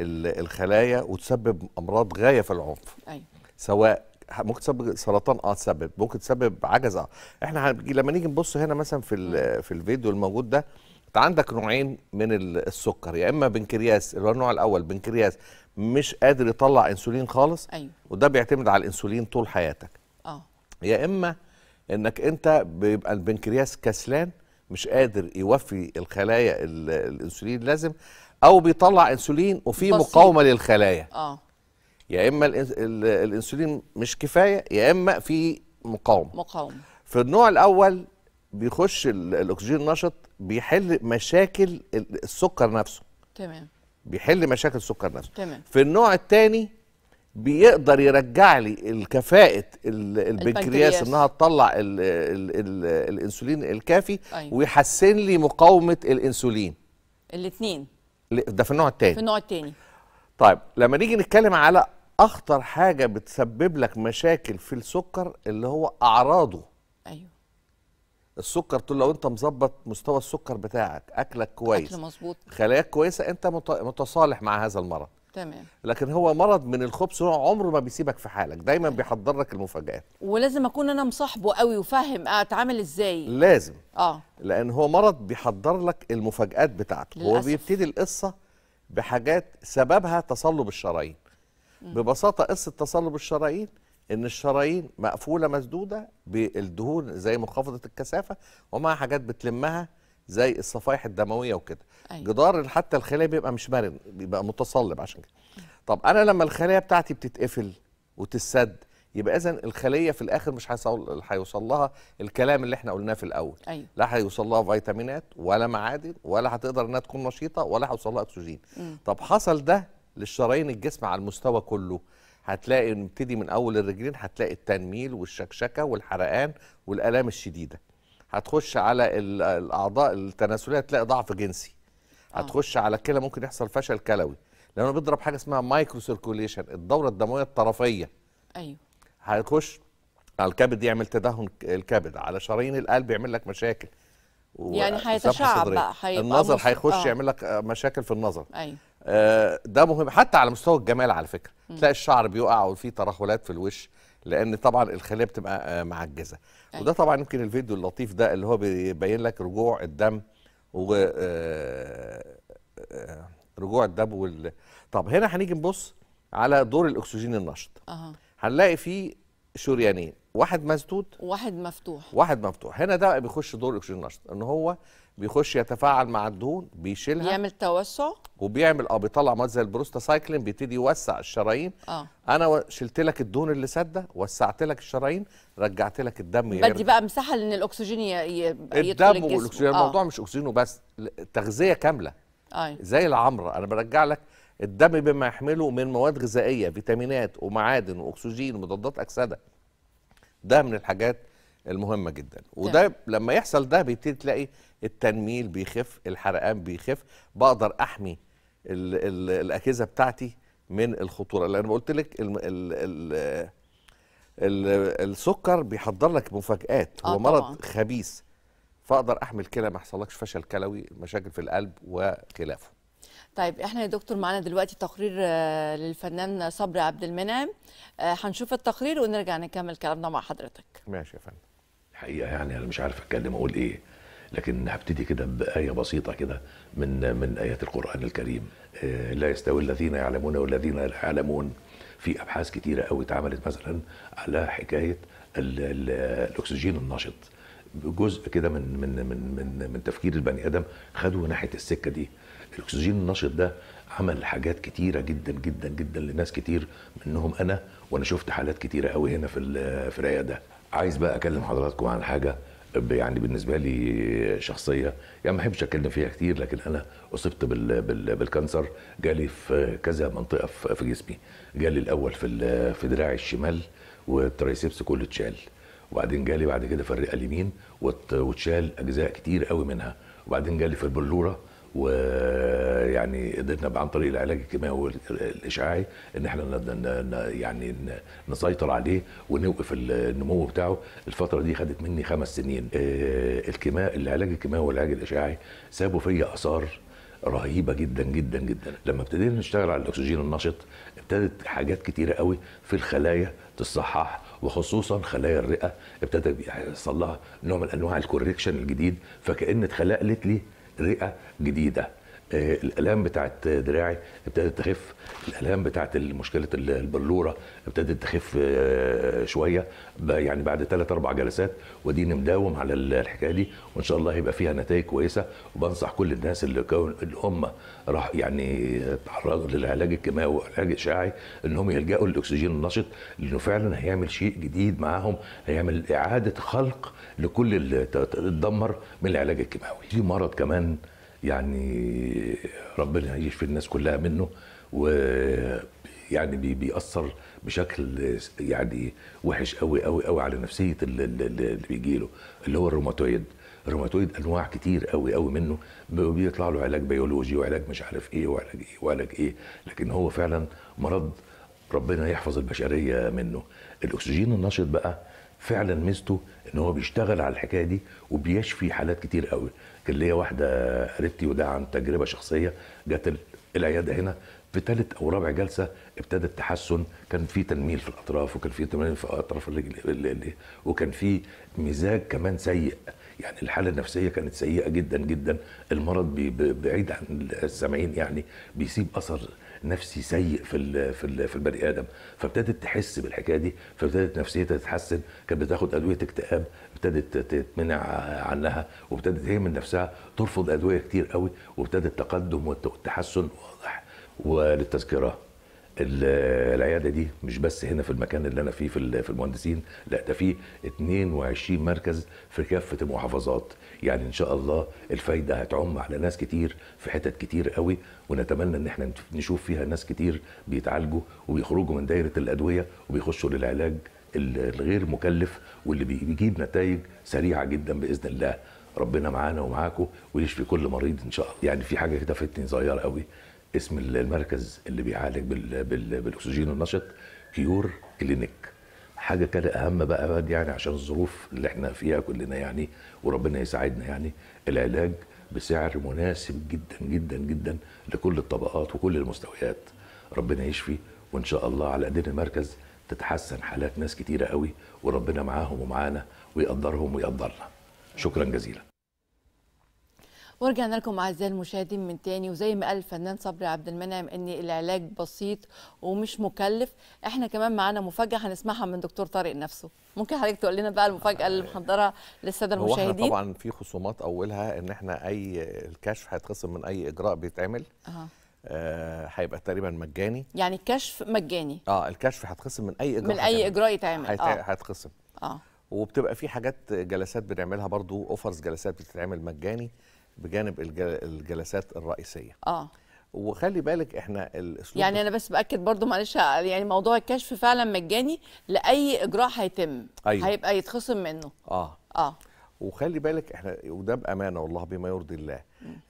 الخلايا وتسبب امراض غايه في العنف أيوة. سواء ممكن تسبب سرطان اه تسبب ممكن تسبب عجز اه احنا لما نيجي نبص هنا مثلا في في الفيديو الموجود ده انت عندك نوعين من السكر يا اما بنكرياس اللي هو النوع الاول بنكرياس مش قادر يطلع انسولين خالص أيوة. وده بيعتمد على الانسولين طول حياتك اه يا اما انك انت بيبقى البنكرياس كسلان مش قادر يوفي الخلايا الانسولين لازم او بيطلع انسولين وفي مقاومه للخلايا اه يا اما الانسولين مش كفايه يا اما في مقاومه مقاومه في النوع الاول بيخش الاكسجين النشط بيحل مشاكل السكر نفسه تمام بيحل مشاكل السكر نفسه تمام في النوع الثاني بيقدر يرجع لي الكفاءة البنكرياس انها تطلع ال ال ال الانسولين الكافي أيوة. ويحسن لي مقاومة الانسولين الاثنين ده في النوع الثاني في النوع الثاني طيب لما نيجي نتكلم على اخطر حاجه بتسبب لك مشاكل في السكر اللي هو اعراضه ايوه السكر طول لو انت مظبط مستوى السكر بتاعك اكلك كويس اكل مظبوط خلاياك كويسه انت متصالح مع هذا المرض تمام لكن هو مرض من الخبث هو عمره ما بيسيبك في حالك دايما بيحضر لك المفاجآت ولازم اكون انا مصاحبه قوي وفاهم اتعامل ازاي لازم اه لان هو مرض بيحضر لك المفاجآت بتاعته للأسف. هو بيبتدي القصه بحاجات سببها تصلب الشرايين ببساطه قصه تصلب الشرايين ان الشرايين مقفوله مسدوده بالدهون زي منخفضه الكثافه ومعها حاجات بتلمها زي الصفائح الدمويه وكده أيوة. جدار حتى الخلايا بيبقى مش مرن بيبقى متصلب عشان كده طب انا لما الخليه بتاعتي بتتقفل وتتسد يبقى اذا الخليه في الاخر مش هيوصل هيوصل لها الكلام اللي احنا قلناه في الاول أيوة. لا هيوصل لها فيتامينات ولا معادن ولا هتقدر انها تكون نشيطه ولا هيوصل لها اكسجين م. طب حصل ده للشرايين الجسم على المستوى كله هتلاقي نبتدي من اول الرجلين هتلاقي التنميل والشكشكه والحرقان والالام الشديده هتخش على الاعضاء التناسليه تلاقي ضعف جنسي آه. هتخش على كلى ممكن يحصل فشل كلوي لانه بيضرب حاجه اسمها مايكرو سيركوليشن الدوره الدمويه الطرفيه ايوه هيخش على الكبد يعمل تدهن الكبد على شرايين القلب يعمل لك مشاكل يعني هيتشعب بقى هيبقى النظر هيخش آه. يعمل لك آه، مشاكل في النظر ايوه آه ده مهم حتى على مستوى الجمال على فكره م. تلاقي الشعر بيقع وفي ترهلات في الوش لان طبعا الخليه بتبقى آه، معجزه أيوة. وده طبعا يمكن الفيديو اللطيف ده اللي هو بيبين لك رجوع الدم و آه، آه، رجوع الدم وال طب هنا هنيجي نبص على دور الاكسجين النشط أه. هنلاقي فيه شريانين واحد مسدود واحد مفتوح واحد مفتوح هنا ده بيخش دور الاكسجين النشط ان هو بيخش يتفاعل مع الدهون بيشيلها يعمل توسع وبيعمل اه بيطلع مواد زي البروستاسايكلين بيبتدي يوسع الشرايين اه انا شلت لك الدهون اللي سده وسعت لك الشرايين رجعت لك الدم يرجع بدي بقى مساحه لان الاكسجين ي... يدخل الدم والاكسجين آه. الموضوع مش اكسجين وبس تغذيه كامله آه. زي العمره انا برجع لك الدم بما يحمله من مواد غذائيه فيتامينات ومعادن واكسجين ومضادات اكسده ده من الحاجات المهمه جدا وده لما يحصل ده بيبتدي تلاقي التنميل بيخف الحرقان بيخف بقدر احمي الـ الـ الاجهزه بتاعتي من الخطوره لان قلت لك السكر بيحضر لك مفاجات آه هو آه مرض طبعًا. خبيث فاقدر احمي الكلى ما يحصلكش فشل كلوي مشاكل في القلب وخلافه طيب احنا يا دكتور معانا دلوقتي تقرير آه، للفنان صبري عبد المنعم آه، هنشوف التقرير ونرجع نكمل كلامنا مع حضرتك ماشي يا فندم الحقيقه يعني انا مش عارف اتكلم اقول ايه لكن هبتدي كده بآية بسيطة كده من من آيات القرآن الكريم آه، لا يستوي الذين يعلمون والذين لا يعلمون في أبحاث كتيرة قوي اتعملت مثلا على حكاية الأكسجين النشط جزء كده من من من من من تفكير البني ادم خدوا ناحيه السكه دي الاكسجين النشط ده عمل حاجات كتيره جدا جدا جدا لناس كتير منهم انا وانا شفت حالات كتيره قوي هنا في في العياده عايز بقى اكلم حضراتكم عن حاجه يعني بالنسبه لي شخصيه يعني ما احبش اتكلم فيها كتير لكن انا اصبت بال بال بالكانسر جالي في كذا منطقه في جسمي جالي الاول في في دراعي الشمال والترايسبس كله اتشال وبعدين جالي بعد كده في الرئه اليمين واتشال اجزاء كتير قوي منها وبعدين جالي في البلوره ويعني قدرنا عن طريق العلاج الكيماوي والاشعاعي ان احنا يعني نسيطر عليه ونوقف النمو بتاعه الفتره دي خدت مني خمس سنين آه، الكيماء العلاج الكيماوي والعلاج الاشعاعي سابوا فيا اثار رهيبه جدا جدا جدا لما ابتدينا نشتغل على الاكسجين النشط ابتدت حاجات كتيره قوي في الخلايا تصحح وخصوصا خلايا الرئه ابتدى يعني يحصل لها نوع من انواع الكوريكشن الجديد فكان اتخلقت لي رئه جديده آه، الالام بتاعت دراعي ابتدت تخف الالام بتاعت مشكله البلوره ابتدت تخف آه، شويه يعني بعد ثلاث اربع جلسات واديني مداوم على الحكايه دي وان شاء الله هيبقى فيها نتائج كويسه وبنصح كل الناس اللي كون اللي هم راح يعني تعرضوا للعلاج الكيماوي والعلاج الاشعاعي انهم يلجأوا للاكسجين النشط لانه فعلا هيعمل شيء جديد معاهم هيعمل اعاده خلق لكل اللي اتدمر من العلاج الكيماوي في مرض كمان يعني ربنا يشفي الناس كلها منه و يعني بيأثر بشكل يعني وحش قوي قوي قوي على نفسيه اللي بيجي له اللي هو الروماتويد الروماتويد انواع كتير قوي قوي منه بيطلع له علاج بيولوجي وعلاج مش عارف ايه وعلاج ايه وعلاج ايه لكن هو فعلا مرض ربنا يحفظ البشريه منه الاكسجين النشط بقى فعلا ميزته ان هو بيشتغل على الحكايه دي وبيشفي حالات كتير قوي كان ليا واحده قريبتي وده عن تجربه شخصيه جت العياده هنا في ثالث او رابع جلسه ابتدى التحسن كان في تنميل في الاطراف وكان في تنميل في اطراف الرجل وكان في مزاج كمان سيء يعني الحاله النفسيه كانت سيئه جدا جدا المرض بعيد عن السامعين يعني بيسيب اثر نفسي سيء في الـ في الـ في البني ادم فابتدت تحس بالحكايه دي فابتدت نفسيتها تتحسن كانت بتاخد ادويه اكتئاب ابتدت تتمنع عنها وابتدت هي من نفسها ترفض ادويه كتير قوي وابتدى التقدم والتحسن واضح وللتذكره العياده دي مش بس هنا في المكان اللي انا فيه في المهندسين لا ده في 22 مركز في كافه المحافظات يعني ان شاء الله الفايده هتعم على ناس كتير في حتت كتير قوي ونتمنى ان احنا نشوف فيها ناس كتير بيتعالجوا وبيخرجوا من دايره الادويه وبيخشوا للعلاج الغير مكلف واللي بيجيب نتائج سريعه جدا باذن الله ربنا معانا ومعاكم ويشفي كل مريض ان شاء الله يعني في حاجه كده فتني صغيره قوي اسم المركز اللي بيعالج بال بال بالاكسجين النشط كيور كلينيك حاجه كده اهم بقى يعني عشان الظروف اللي احنا فيها كلنا يعني وربنا يساعدنا يعني العلاج بسعر مناسب جدا جدا جدا لكل الطبقات وكل المستويات ربنا يشفي وان شاء الله على قدنا المركز تتحسن حالات ناس كتيره قوي وربنا معاهم ومعانا ويقدرهم ويقدرنا شكرا جزيلا ورجعنا لكم اعزائي المشاهدين من تاني وزي ما قال الفنان صبري عبد المنعم ان العلاج بسيط ومش مكلف احنا كمان معانا مفاجاه هنسمعها من دكتور طارق نفسه ممكن حضرتك تقول لنا بقى المفاجاه اللي محضرها للساده المشاهدين هو طبعا في خصومات اولها ان احنا اي الكشف هيتخصم من اي اجراء بيتعمل أه. هيبقى تقريبا مجاني يعني الكشف مجاني اه الكشف هيتخصم من اي اجراء من اي اجراء يتعمل آه. هيتخصم اه, آه. وبتبقى في حاجات جلسات بنعملها برضو اوفرز جلسات بتتعمل مجاني بجانب الجلسات الرئيسيه اه وخلي بالك احنا الاسلوب يعني انا بس باكد برضو معلش يعني موضوع الكشف فعلا مجاني لاي اجراء هيتم أيوة. هيبقى يتخصم منه اه اه وخلي بالك احنا وده بامانه والله بما يرضي الله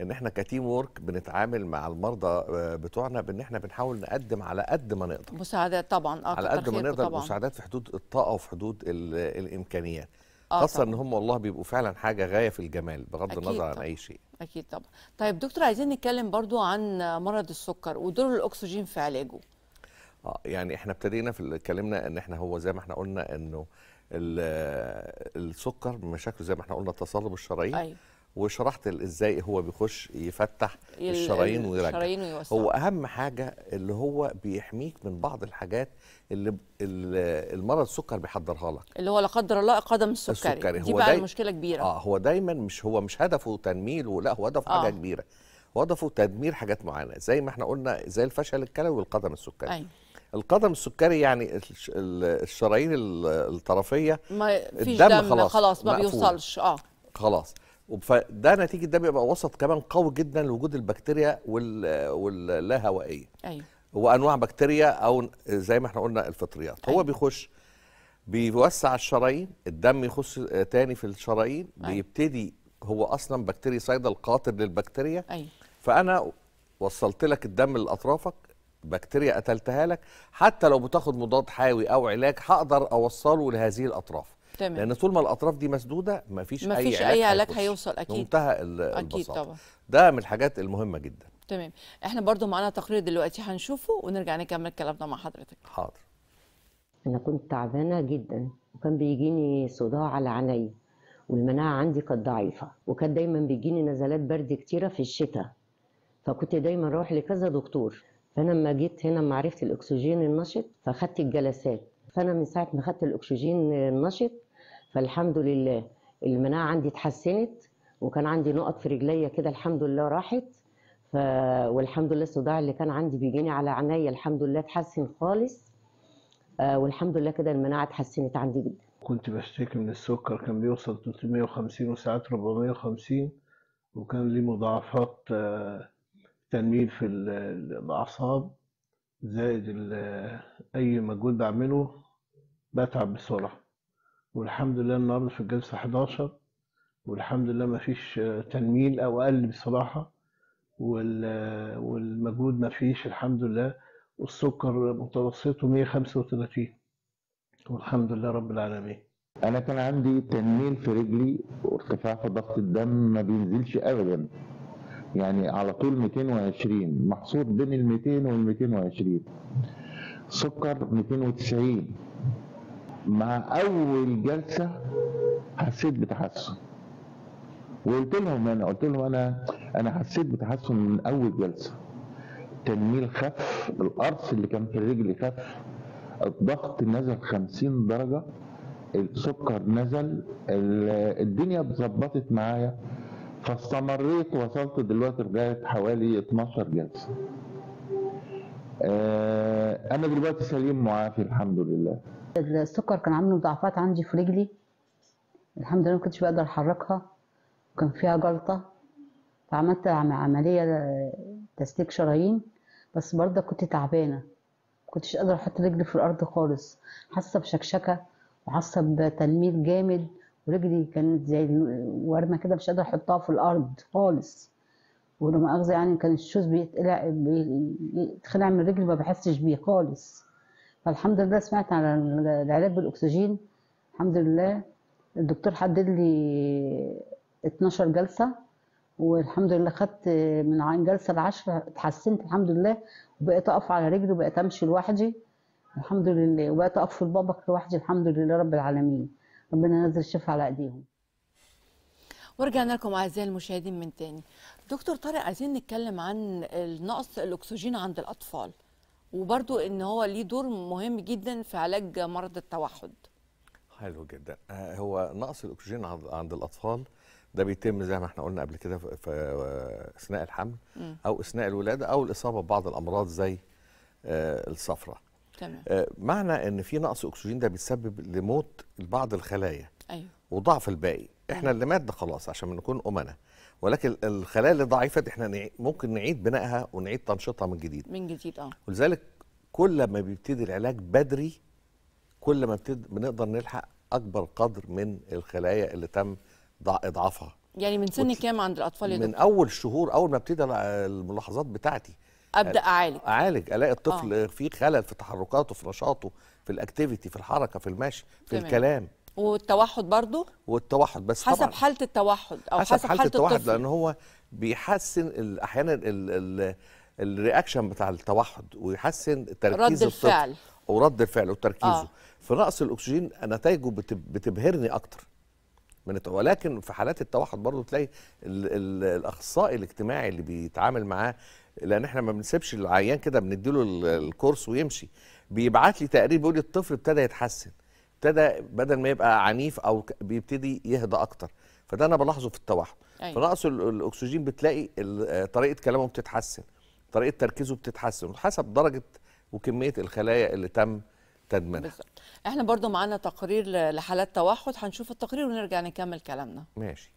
ان احنا كتيم وورك بنتعامل مع المرضى آه، بتوعنا بان احنا بنحاول نقدم على قد ما نقدر مساعدات طبعا اه على قد ما نقدر مساعدات في حدود الطاقه وفي حدود الامكانيات آه خاصه طبعا. ان هم والله بيبقوا فعلا حاجه غايه في الجمال بغض النظر عن اي شيء اكيد طبعا طيب دكتور عايزين نتكلم برضو عن مرض السكر ودور الاكسجين في علاجه اه يعني احنا ابتدينا في اتكلمنا ان احنا هو زي ما احنا قلنا انه السكر مشاكله زي ما احنا قلنا تصلب الشرايين أيوه. وشرحت ازاي هو بيخش يفتح الشرايين ويرجع الشرايين هو اهم حاجه اللي هو بيحميك من بعض الحاجات اللي المرض السكر بيحضرها لك اللي هو لا قدر الله قدم السكري, السكري. دي بقى مشكله كبيره اه هو دايما مش هو مش هدفه تنميل ولا هو هدفه آه. حاجه كبيره هو هدفه تدمير حاجات معينه زي ما احنا قلنا زي الفشل الكلوي والقدم السكري أيوة. القدم السكري يعني الشرايين الطرفيه ما فيش الدم, دم خلاص, خلاص ما مقفول. بيوصلش اه خلاص فده نتيجه ده بيبقى وسط كمان قوي جدا لوجود البكتيريا واللا هوائيه ايوه وانواع بكتيريا او زي ما احنا قلنا الفطريات أيوة. هو بيخش بيوسع الشرايين الدم يخش تاني في الشرايين أيوة. بيبتدي هو اصلا بكتيريا صيدة القاتل للبكتيريا أيوة. فانا وصلت لك الدم لاطرافك بكتيريا قتلتها لك حتى لو بتاخد مضاد حيوي او علاج هقدر اوصله لهذه الاطراف تمام. لان طول ما الاطراف دي مسدوده مفيش, مفيش اي علاج, أي علاج هيوصل اكيد منتهى البساطه اكيد طبعا ده من الحاجات المهمه جدا تمام احنا برضو معانا تقرير دلوقتي هنشوفه ونرجع نكمل كلامنا مع حضرتك حاضر انا كنت تعبانه جدا وكان بيجيني صداع على عيني والمناعه عندي كانت ضعيفه وكان دايما بيجيني نزلات برد كتيره في الشتاء فكنت دايما اروح لكذا دكتور فانا لما جيت هنا معرفه عرفت الاكسجين النشط فاخدت الجلسات فانا من ساعه ما خدت الاكسجين النشط فالحمد لله المناعه عندي اتحسنت وكان عندي نقط في رجليا كده الحمد لله راحت ف... والحمد لله الصداع اللي كان عندي بيجيني على عينيا الحمد لله اتحسن خالص آه، والحمد لله كده المناعه اتحسنت عندي جدا كنت بشتكي من السكر كان بيوصل 350 وساعات 450 وكان لي مضاعفات آه، تنميل في الاعصاب زائد آه، اي مجهود بعمله بتعب بسرعه والحمد لله النهارده في الجلسه 11 والحمد لله ما فيش تنميل او اقل بصراحه والمجهود ما فيش الحمد لله والسكر متوسطه 135 والحمد لله رب العالمين انا كان عندي تنميل في رجلي وارتفاع في ضغط الدم ما بينزلش ابدا يعني على طول 220 محصور بين ال 200 وال 220 سكر 290 مع اول جلسه حسيت بتحسن وقلت لهم انا قلت لهم انا انا حسيت بتحسن من اول جلسه تنميل خف القرص اللي كان في الرجل خف الضغط نزل 50 درجه السكر نزل الدنيا اتظبطت معايا فاستمريت وصلت دلوقتي لغايه حوالي 12 جلسه آه، انا دلوقتي سليم معافي الحمد لله السكر كان عامل مضاعفات عندي في رجلي الحمد لله ما كنتش بقدر احركها وكان فيها جلطه فعملت عمليه تسليك شرايين بس برضه كنت تعبانه كنتش قادره احط رجلي في الارض خالص حاسه بشكشكه وحاسه بتنميل جامد ورجلي كانت زي ورمه كده مش قادره احطها في الارض خالص ولما مؤاخذه يعني كان الشوز بيتقلع بيتخلع من رجلي ما بحسش بيه خالص فالحمد لله سمعت على العلاج بالاكسجين الحمد لله الدكتور حدد لي 12 جلسه والحمد لله خدت من عين جلسه 10 اتحسنت الحمد لله وبقيت اقف على رجلي وبقيت امشي لوحدي الحمد لله وبقيت اقف في المطبخ لوحدي الحمد لله رب العالمين ربنا ينزل الشفاء على ايديهم ورجعنا لكم اعزائي المشاهدين من تاني دكتور طارق عايزين نتكلم عن نقص الاكسجين عند الاطفال وبرضو ان هو ليه دور مهم جدا في علاج مرض التوحد حلو جدا آه، هو نقص الاكسجين عند الاطفال ده بيتم زي ما احنا قلنا قبل كده في اثناء الحمل م. او اثناء الولاده او الاصابه ببعض الامراض زي آه، الصفرة تمام آه، معنى ان في نقص اكسجين ده بيسبب لموت بعض الخلايا ايوه وضعف الباقي احنا أيوه. اللي مات ده خلاص عشان نكون امنا ولكن الخلايا اللي ضعيفه احنا ممكن نعيد بنائها ونعيد تنشيطها من جديد من جديد اه ولذلك كل ما بيبتدي العلاج بدري كل ما بنقدر نلحق اكبر قدر من الخلايا اللي تم اضعافها يعني من سن كام عند الاطفال من دكتور؟ اول شهور اول ما ابتدي الملاحظات بتاعتي ابدا يعني اعالج اعالج الاقي الطفل آه. في خلل في تحركاته في نشاطه في الاكتيفيتي في الحركه في المشي في جميل. الكلام والتوحد برضو والتوحد بس حسب طبعا حاله التوحد او حسب, حسب حاله التوحد لان هو بيحسن احيانا الرياكشن بتاع التوحد ويحسن تركيز رد الفعل ورد الفعل وتركيزه آه. نقص الاكسجين نتائجه بتبهرني اكتر من ولكن في حالات التوحد برضو تلاقي الاخصائي الاجتماعي اللي بيتعامل معاه لان احنا ما بنسيبش العيان كده بنديله الكورس ويمشي بيبعت لي تقرير بيقول لي الطفل ابتدى يتحسن ابتدى بدل ما يبقى عنيف او بيبتدي يهدى اكتر فده انا بلاحظه في التوحد أيوة. فنقص الاكسجين بتلاقي آه، طريقه كلامه بتتحسن طريقه تركيزه بتتحسن حسب درجه وكميه الخلايا اللي تم تدميرها بالظبط احنا برضو معانا تقرير لحالات توحد هنشوف التقرير ونرجع نكمل كلامنا ماشي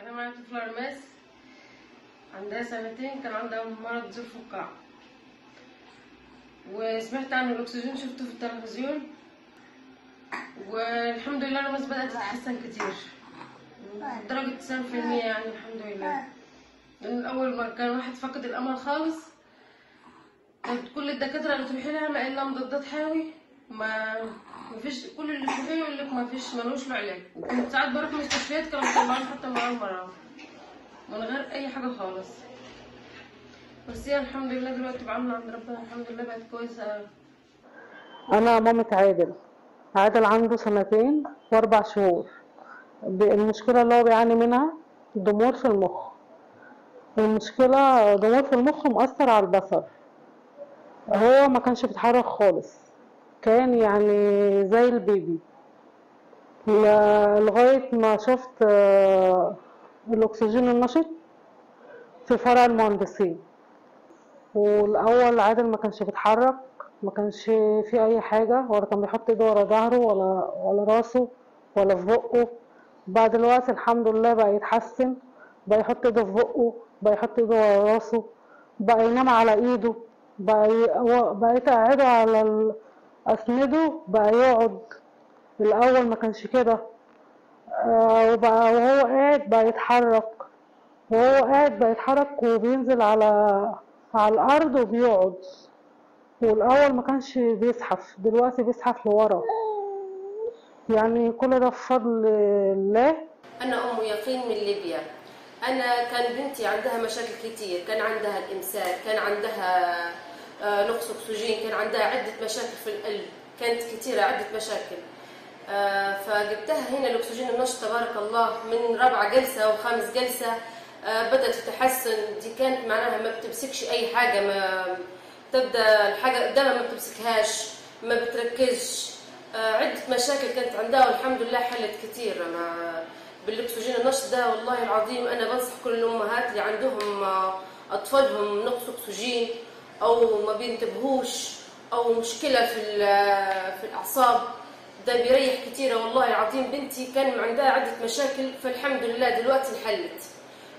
انا معايا طفله رماس عندها سنتين كان عندها مرض زور فقاعه وسمعت عن الاكسجين شفته في التلفزيون والحمد لله رمز بدات تتحسن كتير درجه 90% يعني الحمد لله من اول ما كان واحد فقد الامل خالص كانت كل الدكاتره اللي تروحي لها ما الا مضادات حيوي ما مفيش كل اللي تروحيه يقول لك مفيش ملوش له علاج وكنت ساعات بروح مستشفيات كانوا بيطلعوني حتى من مرة من غير اي حاجه خالص بس هي الحمد لله دلوقتي بعمل عند ربنا الحمد لله بقت كويسه انا مامة عادل عادل عنده سنتين واربع شهور المشكلة اللي هو بيعاني منها ضمور في المخ المشكلة ضمور في المخ مأثر على البصر هو ما كانش بيتحرك خالص كان يعني زي البيبي لغاية ما شفت آه، الأكسجين النشط في فرع المهندسين والأول عادل ما كانش بيتحرك ما كانش في اي حاجه ولا كان بيحط ايده ورا ظهره ولا ولا راسه ولا في بقه بعد الوقت الحمد لله بقى يتحسن بقى يحط ايده في بقه بقى يحط ايده ورا راسه بقى ينام على ايده بقى ي... بقيت اقعده على ال... اسنده بقى يقعد الاول ما كانش كده آه وبقى وهو قاعد بقى يتحرك وهو قاعد بقى يتحرك وبينزل على على الارض وبيقعد والاول ما كانش بيزحف دلوقتي بيزحف لورا يعني كل ده بفضل الله انا ام يقين من ليبيا انا كان بنتي عندها مشاكل كتير كان عندها الامساك كان عندها نقص آه، اكسجين كان عندها عده مشاكل في القلب كانت كتيره عده مشاكل آه، فجبتها هنا الاكسجين النشط تبارك الله من رابعه جلسه وخامس جلسه آه، بدات تتحسن دي كانت معناها ما بتمسكش اي حاجه ما تبدا الحاجه قدامها ما بتمسكهاش ما بتركزش آه، عده مشاكل كانت عندها والحمد لله حلت كتير أنا بالاكسجين النشط ده والله العظيم انا بنصح كل الامهات اللي عندهم آه، اطفالهم نقص اكسجين او ما بينتبهوش او مشكله في آه، في الاعصاب ده بيريح كتير والله العظيم بنتي كان عندها عده مشاكل فالحمد لله دلوقتي انحلت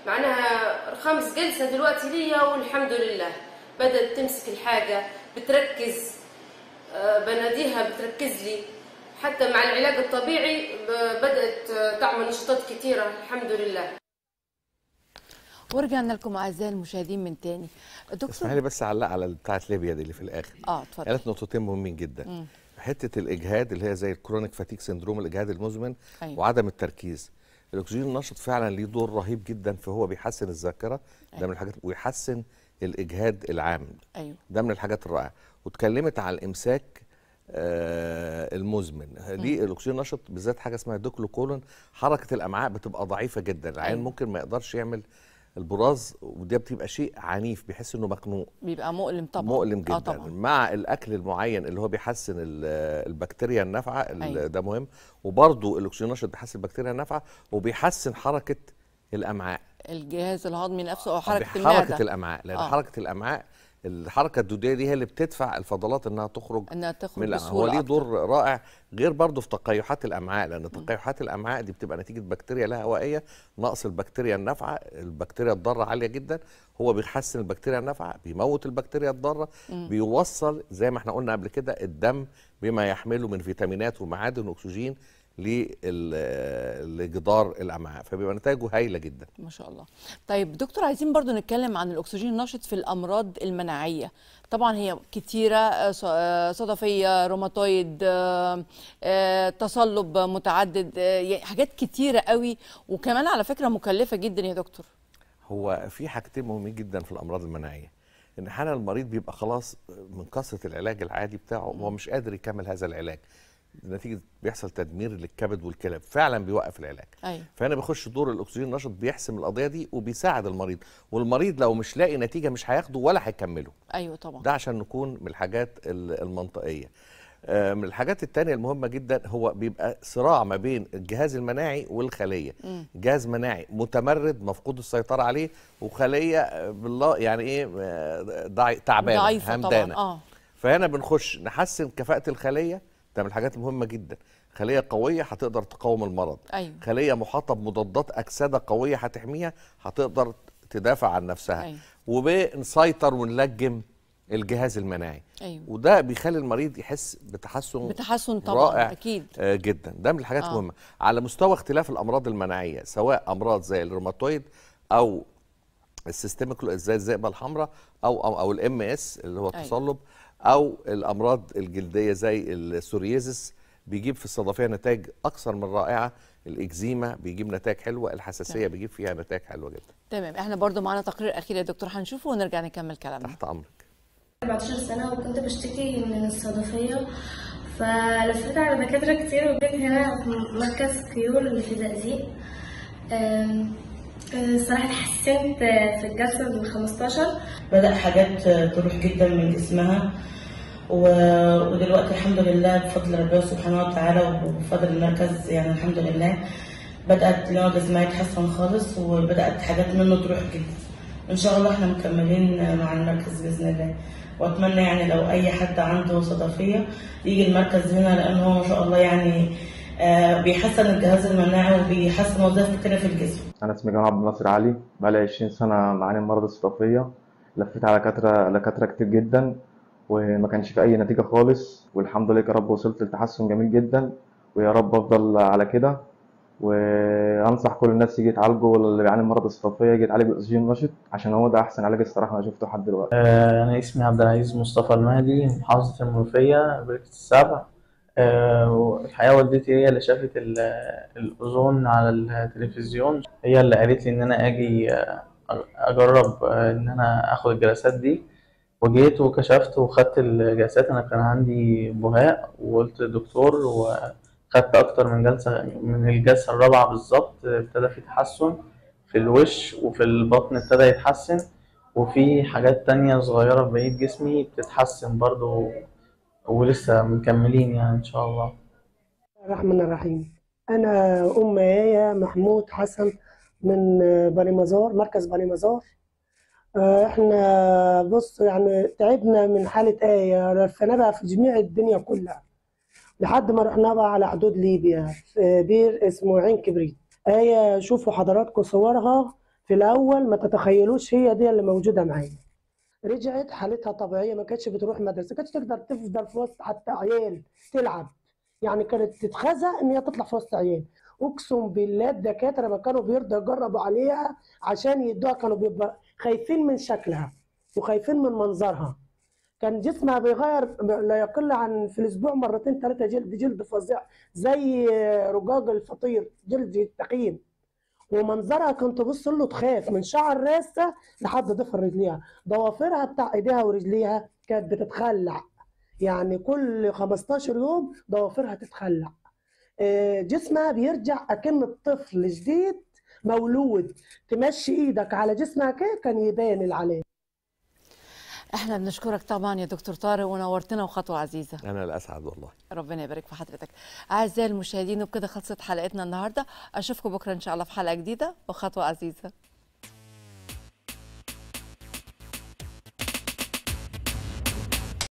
معناها خمس جلسه دلوقتي ليا والحمد لله بدأت تمسك الحاجة بتركز آه، بناديها بتركز لي حتى مع العلاج الطبيعي بدأت آه، تعمل نشاطات كثيرة الحمد لله ورجعنا لكم اعزائي المشاهدين من تاني دكتور اسمح لي بس اعلق على بتاعه ليبيا دي اللي في الاخر اه اتفضل قالت نقطتين مهمين جدا مم. حته الاجهاد اللي هي زي الكرونيك فاتيك سندروم الاجهاد المزمن أيوة. وعدم التركيز الاكسجين النشط فعلا ليه دور رهيب جدا فهو بيحسن الذاكره أيوة. ده من الحاجات ويحسن الاجهاد العام ايوه ده من الحاجات الرائعه واتكلمت على الامساك آه المزمن ليه الاكسجين نشط بالذات حاجه اسمها دوكلوكولون حركه الامعاء بتبقى ضعيفه جدا العين أيوه. ممكن ما يقدرش يعمل البراز وده بتبقى شيء عنيف بيحس انه مخنوق بيبقى مؤلم طبعا مؤلم آه جدا آه طبعا. مع الاكل المعين اللي هو بيحسن البكتيريا النافعه أيوه. ده مهم وبرده الاكسجين نشط بيحسن البكتيريا النافعه وبيحسن حركه الامعاء الجهاز الهضمي نفسه او آه، حركه المعده حركه الامعاء لان آه. حركه الامعاء الحركه الدوديه دي هي اللي بتدفع الفضلات انها تخرج انها تخرج من الامعاء هو ليه دور رائع غير برضه في تقيحات الامعاء لان تقيحات الامعاء دي بتبقى نتيجه بكتيريا لا هوائيه نقص البكتيريا النافعه البكتيريا الضاره عاليه جدا هو بيحسن البكتيريا النافعه بيموت البكتيريا الضاره بيوصل زي ما احنا قلنا قبل كده الدم بما يحمله من فيتامينات ومعادن واكسجين لجدار الامعاء فبيبقى نتائجه هايله جدا ما شاء الله طيب دكتور عايزين برضو نتكلم عن الاكسجين النشط في الامراض المناعيه طبعا هي كتيره آه، آه، صدفيه روماتويد آه، تصلب متعدد يعني حاجات كتيره قوي وكمان على فكره مكلفه جدا يا دكتور هو في حاجتين مهمين جدا في الامراض المناعيه ان حالا المريض بيبقى خلاص من كثره العلاج العادي بتاعه هو مش قادر يكمل هذا العلاج نتيجه بيحصل تدمير للكبد والكلى فعلا بيوقف العلاج أيوة. فهنا بيخش دور الاكسجين النشط بيحسم القضيه دي وبيساعد المريض والمريض لو مش لاقي نتيجه مش هياخده ولا هيكمله ايوه طبعا ده عشان نكون من الحاجات المنطقيه آه، من الحاجات التانية المهمة جدا هو بيبقى صراع ما بين الجهاز المناعي والخلية جهاز مناعي متمرد مفقود السيطرة عليه وخلية بالله يعني ايه آه، تعبانة همدانة آه. فهنا بنخش نحسن كفاءة الخلية ده من الحاجات المهمه جدا خليه قويه هتقدر تقاوم المرض أيوة. خليه محاطه بمضادات اكسده قويه هتحميها هتقدر تدافع عن نفسها أيوة. وبنسيطر ونلجم الجهاز المناعي أيوة. وده بيخلي المريض يحس بتحسن بتحسن طبعا رائع اكيد آه، جدا ده من الحاجات آه. المهمه آه. على مستوى اختلاف الامراض المناعيه سواء امراض زي الروماتويد او السيستميك زي الذئبه الحمراء او او الام اس اللي هو أيوة. التصلب أيوة. او الامراض الجلديه زي السوريازيس بيجيب في الصدفيه نتائج اكثر من رائعه الاكزيما بيجيب نتائج حلوه الحساسيه تمام. بيجيب فيها نتائج حلوه جدا تمام احنا برضو معانا تقرير اخير يا دكتور هنشوفه ونرجع نكمل كلامنا تحت امرك 14 سنه وكنت بشتكي من الصدفيه فلفيت على دكاتره كتير وجيت هنا في مركز كيول اللي في الزقازيق آه، الصراحه حسيت آه، في الجلسه من 15 بدا حاجات آه، تروح جدا من جسمها ودلوقتي الحمد لله بفضل ربنا سبحانه وتعالى وبفضل المركز يعني الحمد لله بدات نوع جسمها يتحسن خالص وبدات حاجات منه تروح جدا ان شاء الله احنا مكملين مع المركز باذن الله واتمنى يعني لو اي حد عنده صدفيه يجي المركز هنا لان هو ما شاء الله يعني آه، بيحسن الجهاز المناعي وبيحسن وظيفته كده في الجسم انا اسمي جمال عبد الناصر علي بقى لي 20 سنه معاني من مرض الصدفيه لفيت على كتره دكاتره كتير جدا وما كانش في اي نتيجه خالص والحمد لله يا رب وصلت لتحسن جميل جدا ويا رب افضل على كده وانصح كل الناس يجي يتعالجوا اللي بيعاني من مرض الصدفيه يجي يتعالج باكسجين النشط عشان هو ده احسن علاج الصراحه انا شفته لحد دلوقتي. آه، انا اسمي عبد العزيز مصطفى المهدي محافظه المنوفيه بركه السبع آه، الحقيقه والدتي هي اللي شافت الاوزون على التلفزيون هي اللي قالت لي ان انا اجي آه، اجرب آه، ان انا اخد الجلسات دي وجيت وكشفت وخدت الجلسات انا كان عندي بهاء وقلت للدكتور وخدت اكتر من جلسه من الجلسه الرابعه بالظبط ابتدى في تحسن في الوش وفي البطن ابتدى يتحسن وفي حاجات تانية صغيرة في بقية جسمي بتتحسن برضو ولسه مكملين يعني ان شاء الله الرحمن الرحيم انا ام ايه محمود حسن من بني مزار مركز بني مزار آه، احنا بص يعني تعبنا من حاله ايه لفينا بقى في جميع الدنيا كلها لحد ما رحنا بقى على حدود ليبيا في بير اسمه عين كبريت ايه شوفوا حضراتكم صورها في الاول ما تتخيلوش هي دي اللي موجوده معايا رجعت حالتها طبيعيه ما كانتش بتروح مدرسه كانتش تقدر تفضل في وسط حتى عيال تلعب يعني كانت تتخزى ان هي تطلع في وسط عيال اقسم بالله الدكاتره ما كانوا بيرضوا يجربوا عليها عشان يدوها كانوا بيبقى خايفين من شكلها وخايفين من منظرها كان جسمها بيغير لا يقل عن في الاسبوع مرتين ثلاثه جلد جلد فظيع زي رجاج الفطير جلد تقيل ومنظرها كنت تبص له تخاف من شعر راسها لحد ضفر رجليها ضوافرها بتاع ايديها ورجليها كانت بتتخلع يعني كل 15 يوم ضوافرها تتخلع آه، جسمها بيرجع اكن الطفل جديد مولود تمشي ايدك على جسمها كده كان يبان العلامه احنا بنشكرك طبعا يا دكتور طارق ونورتنا وخطوه عزيزه انا الاسعد والله ربنا يبارك في حضرتك اعزائي المشاهدين وبكده خلصت حلقتنا النهارده اشوفكم بكره ان شاء الله في حلقه جديده وخطوه عزيزه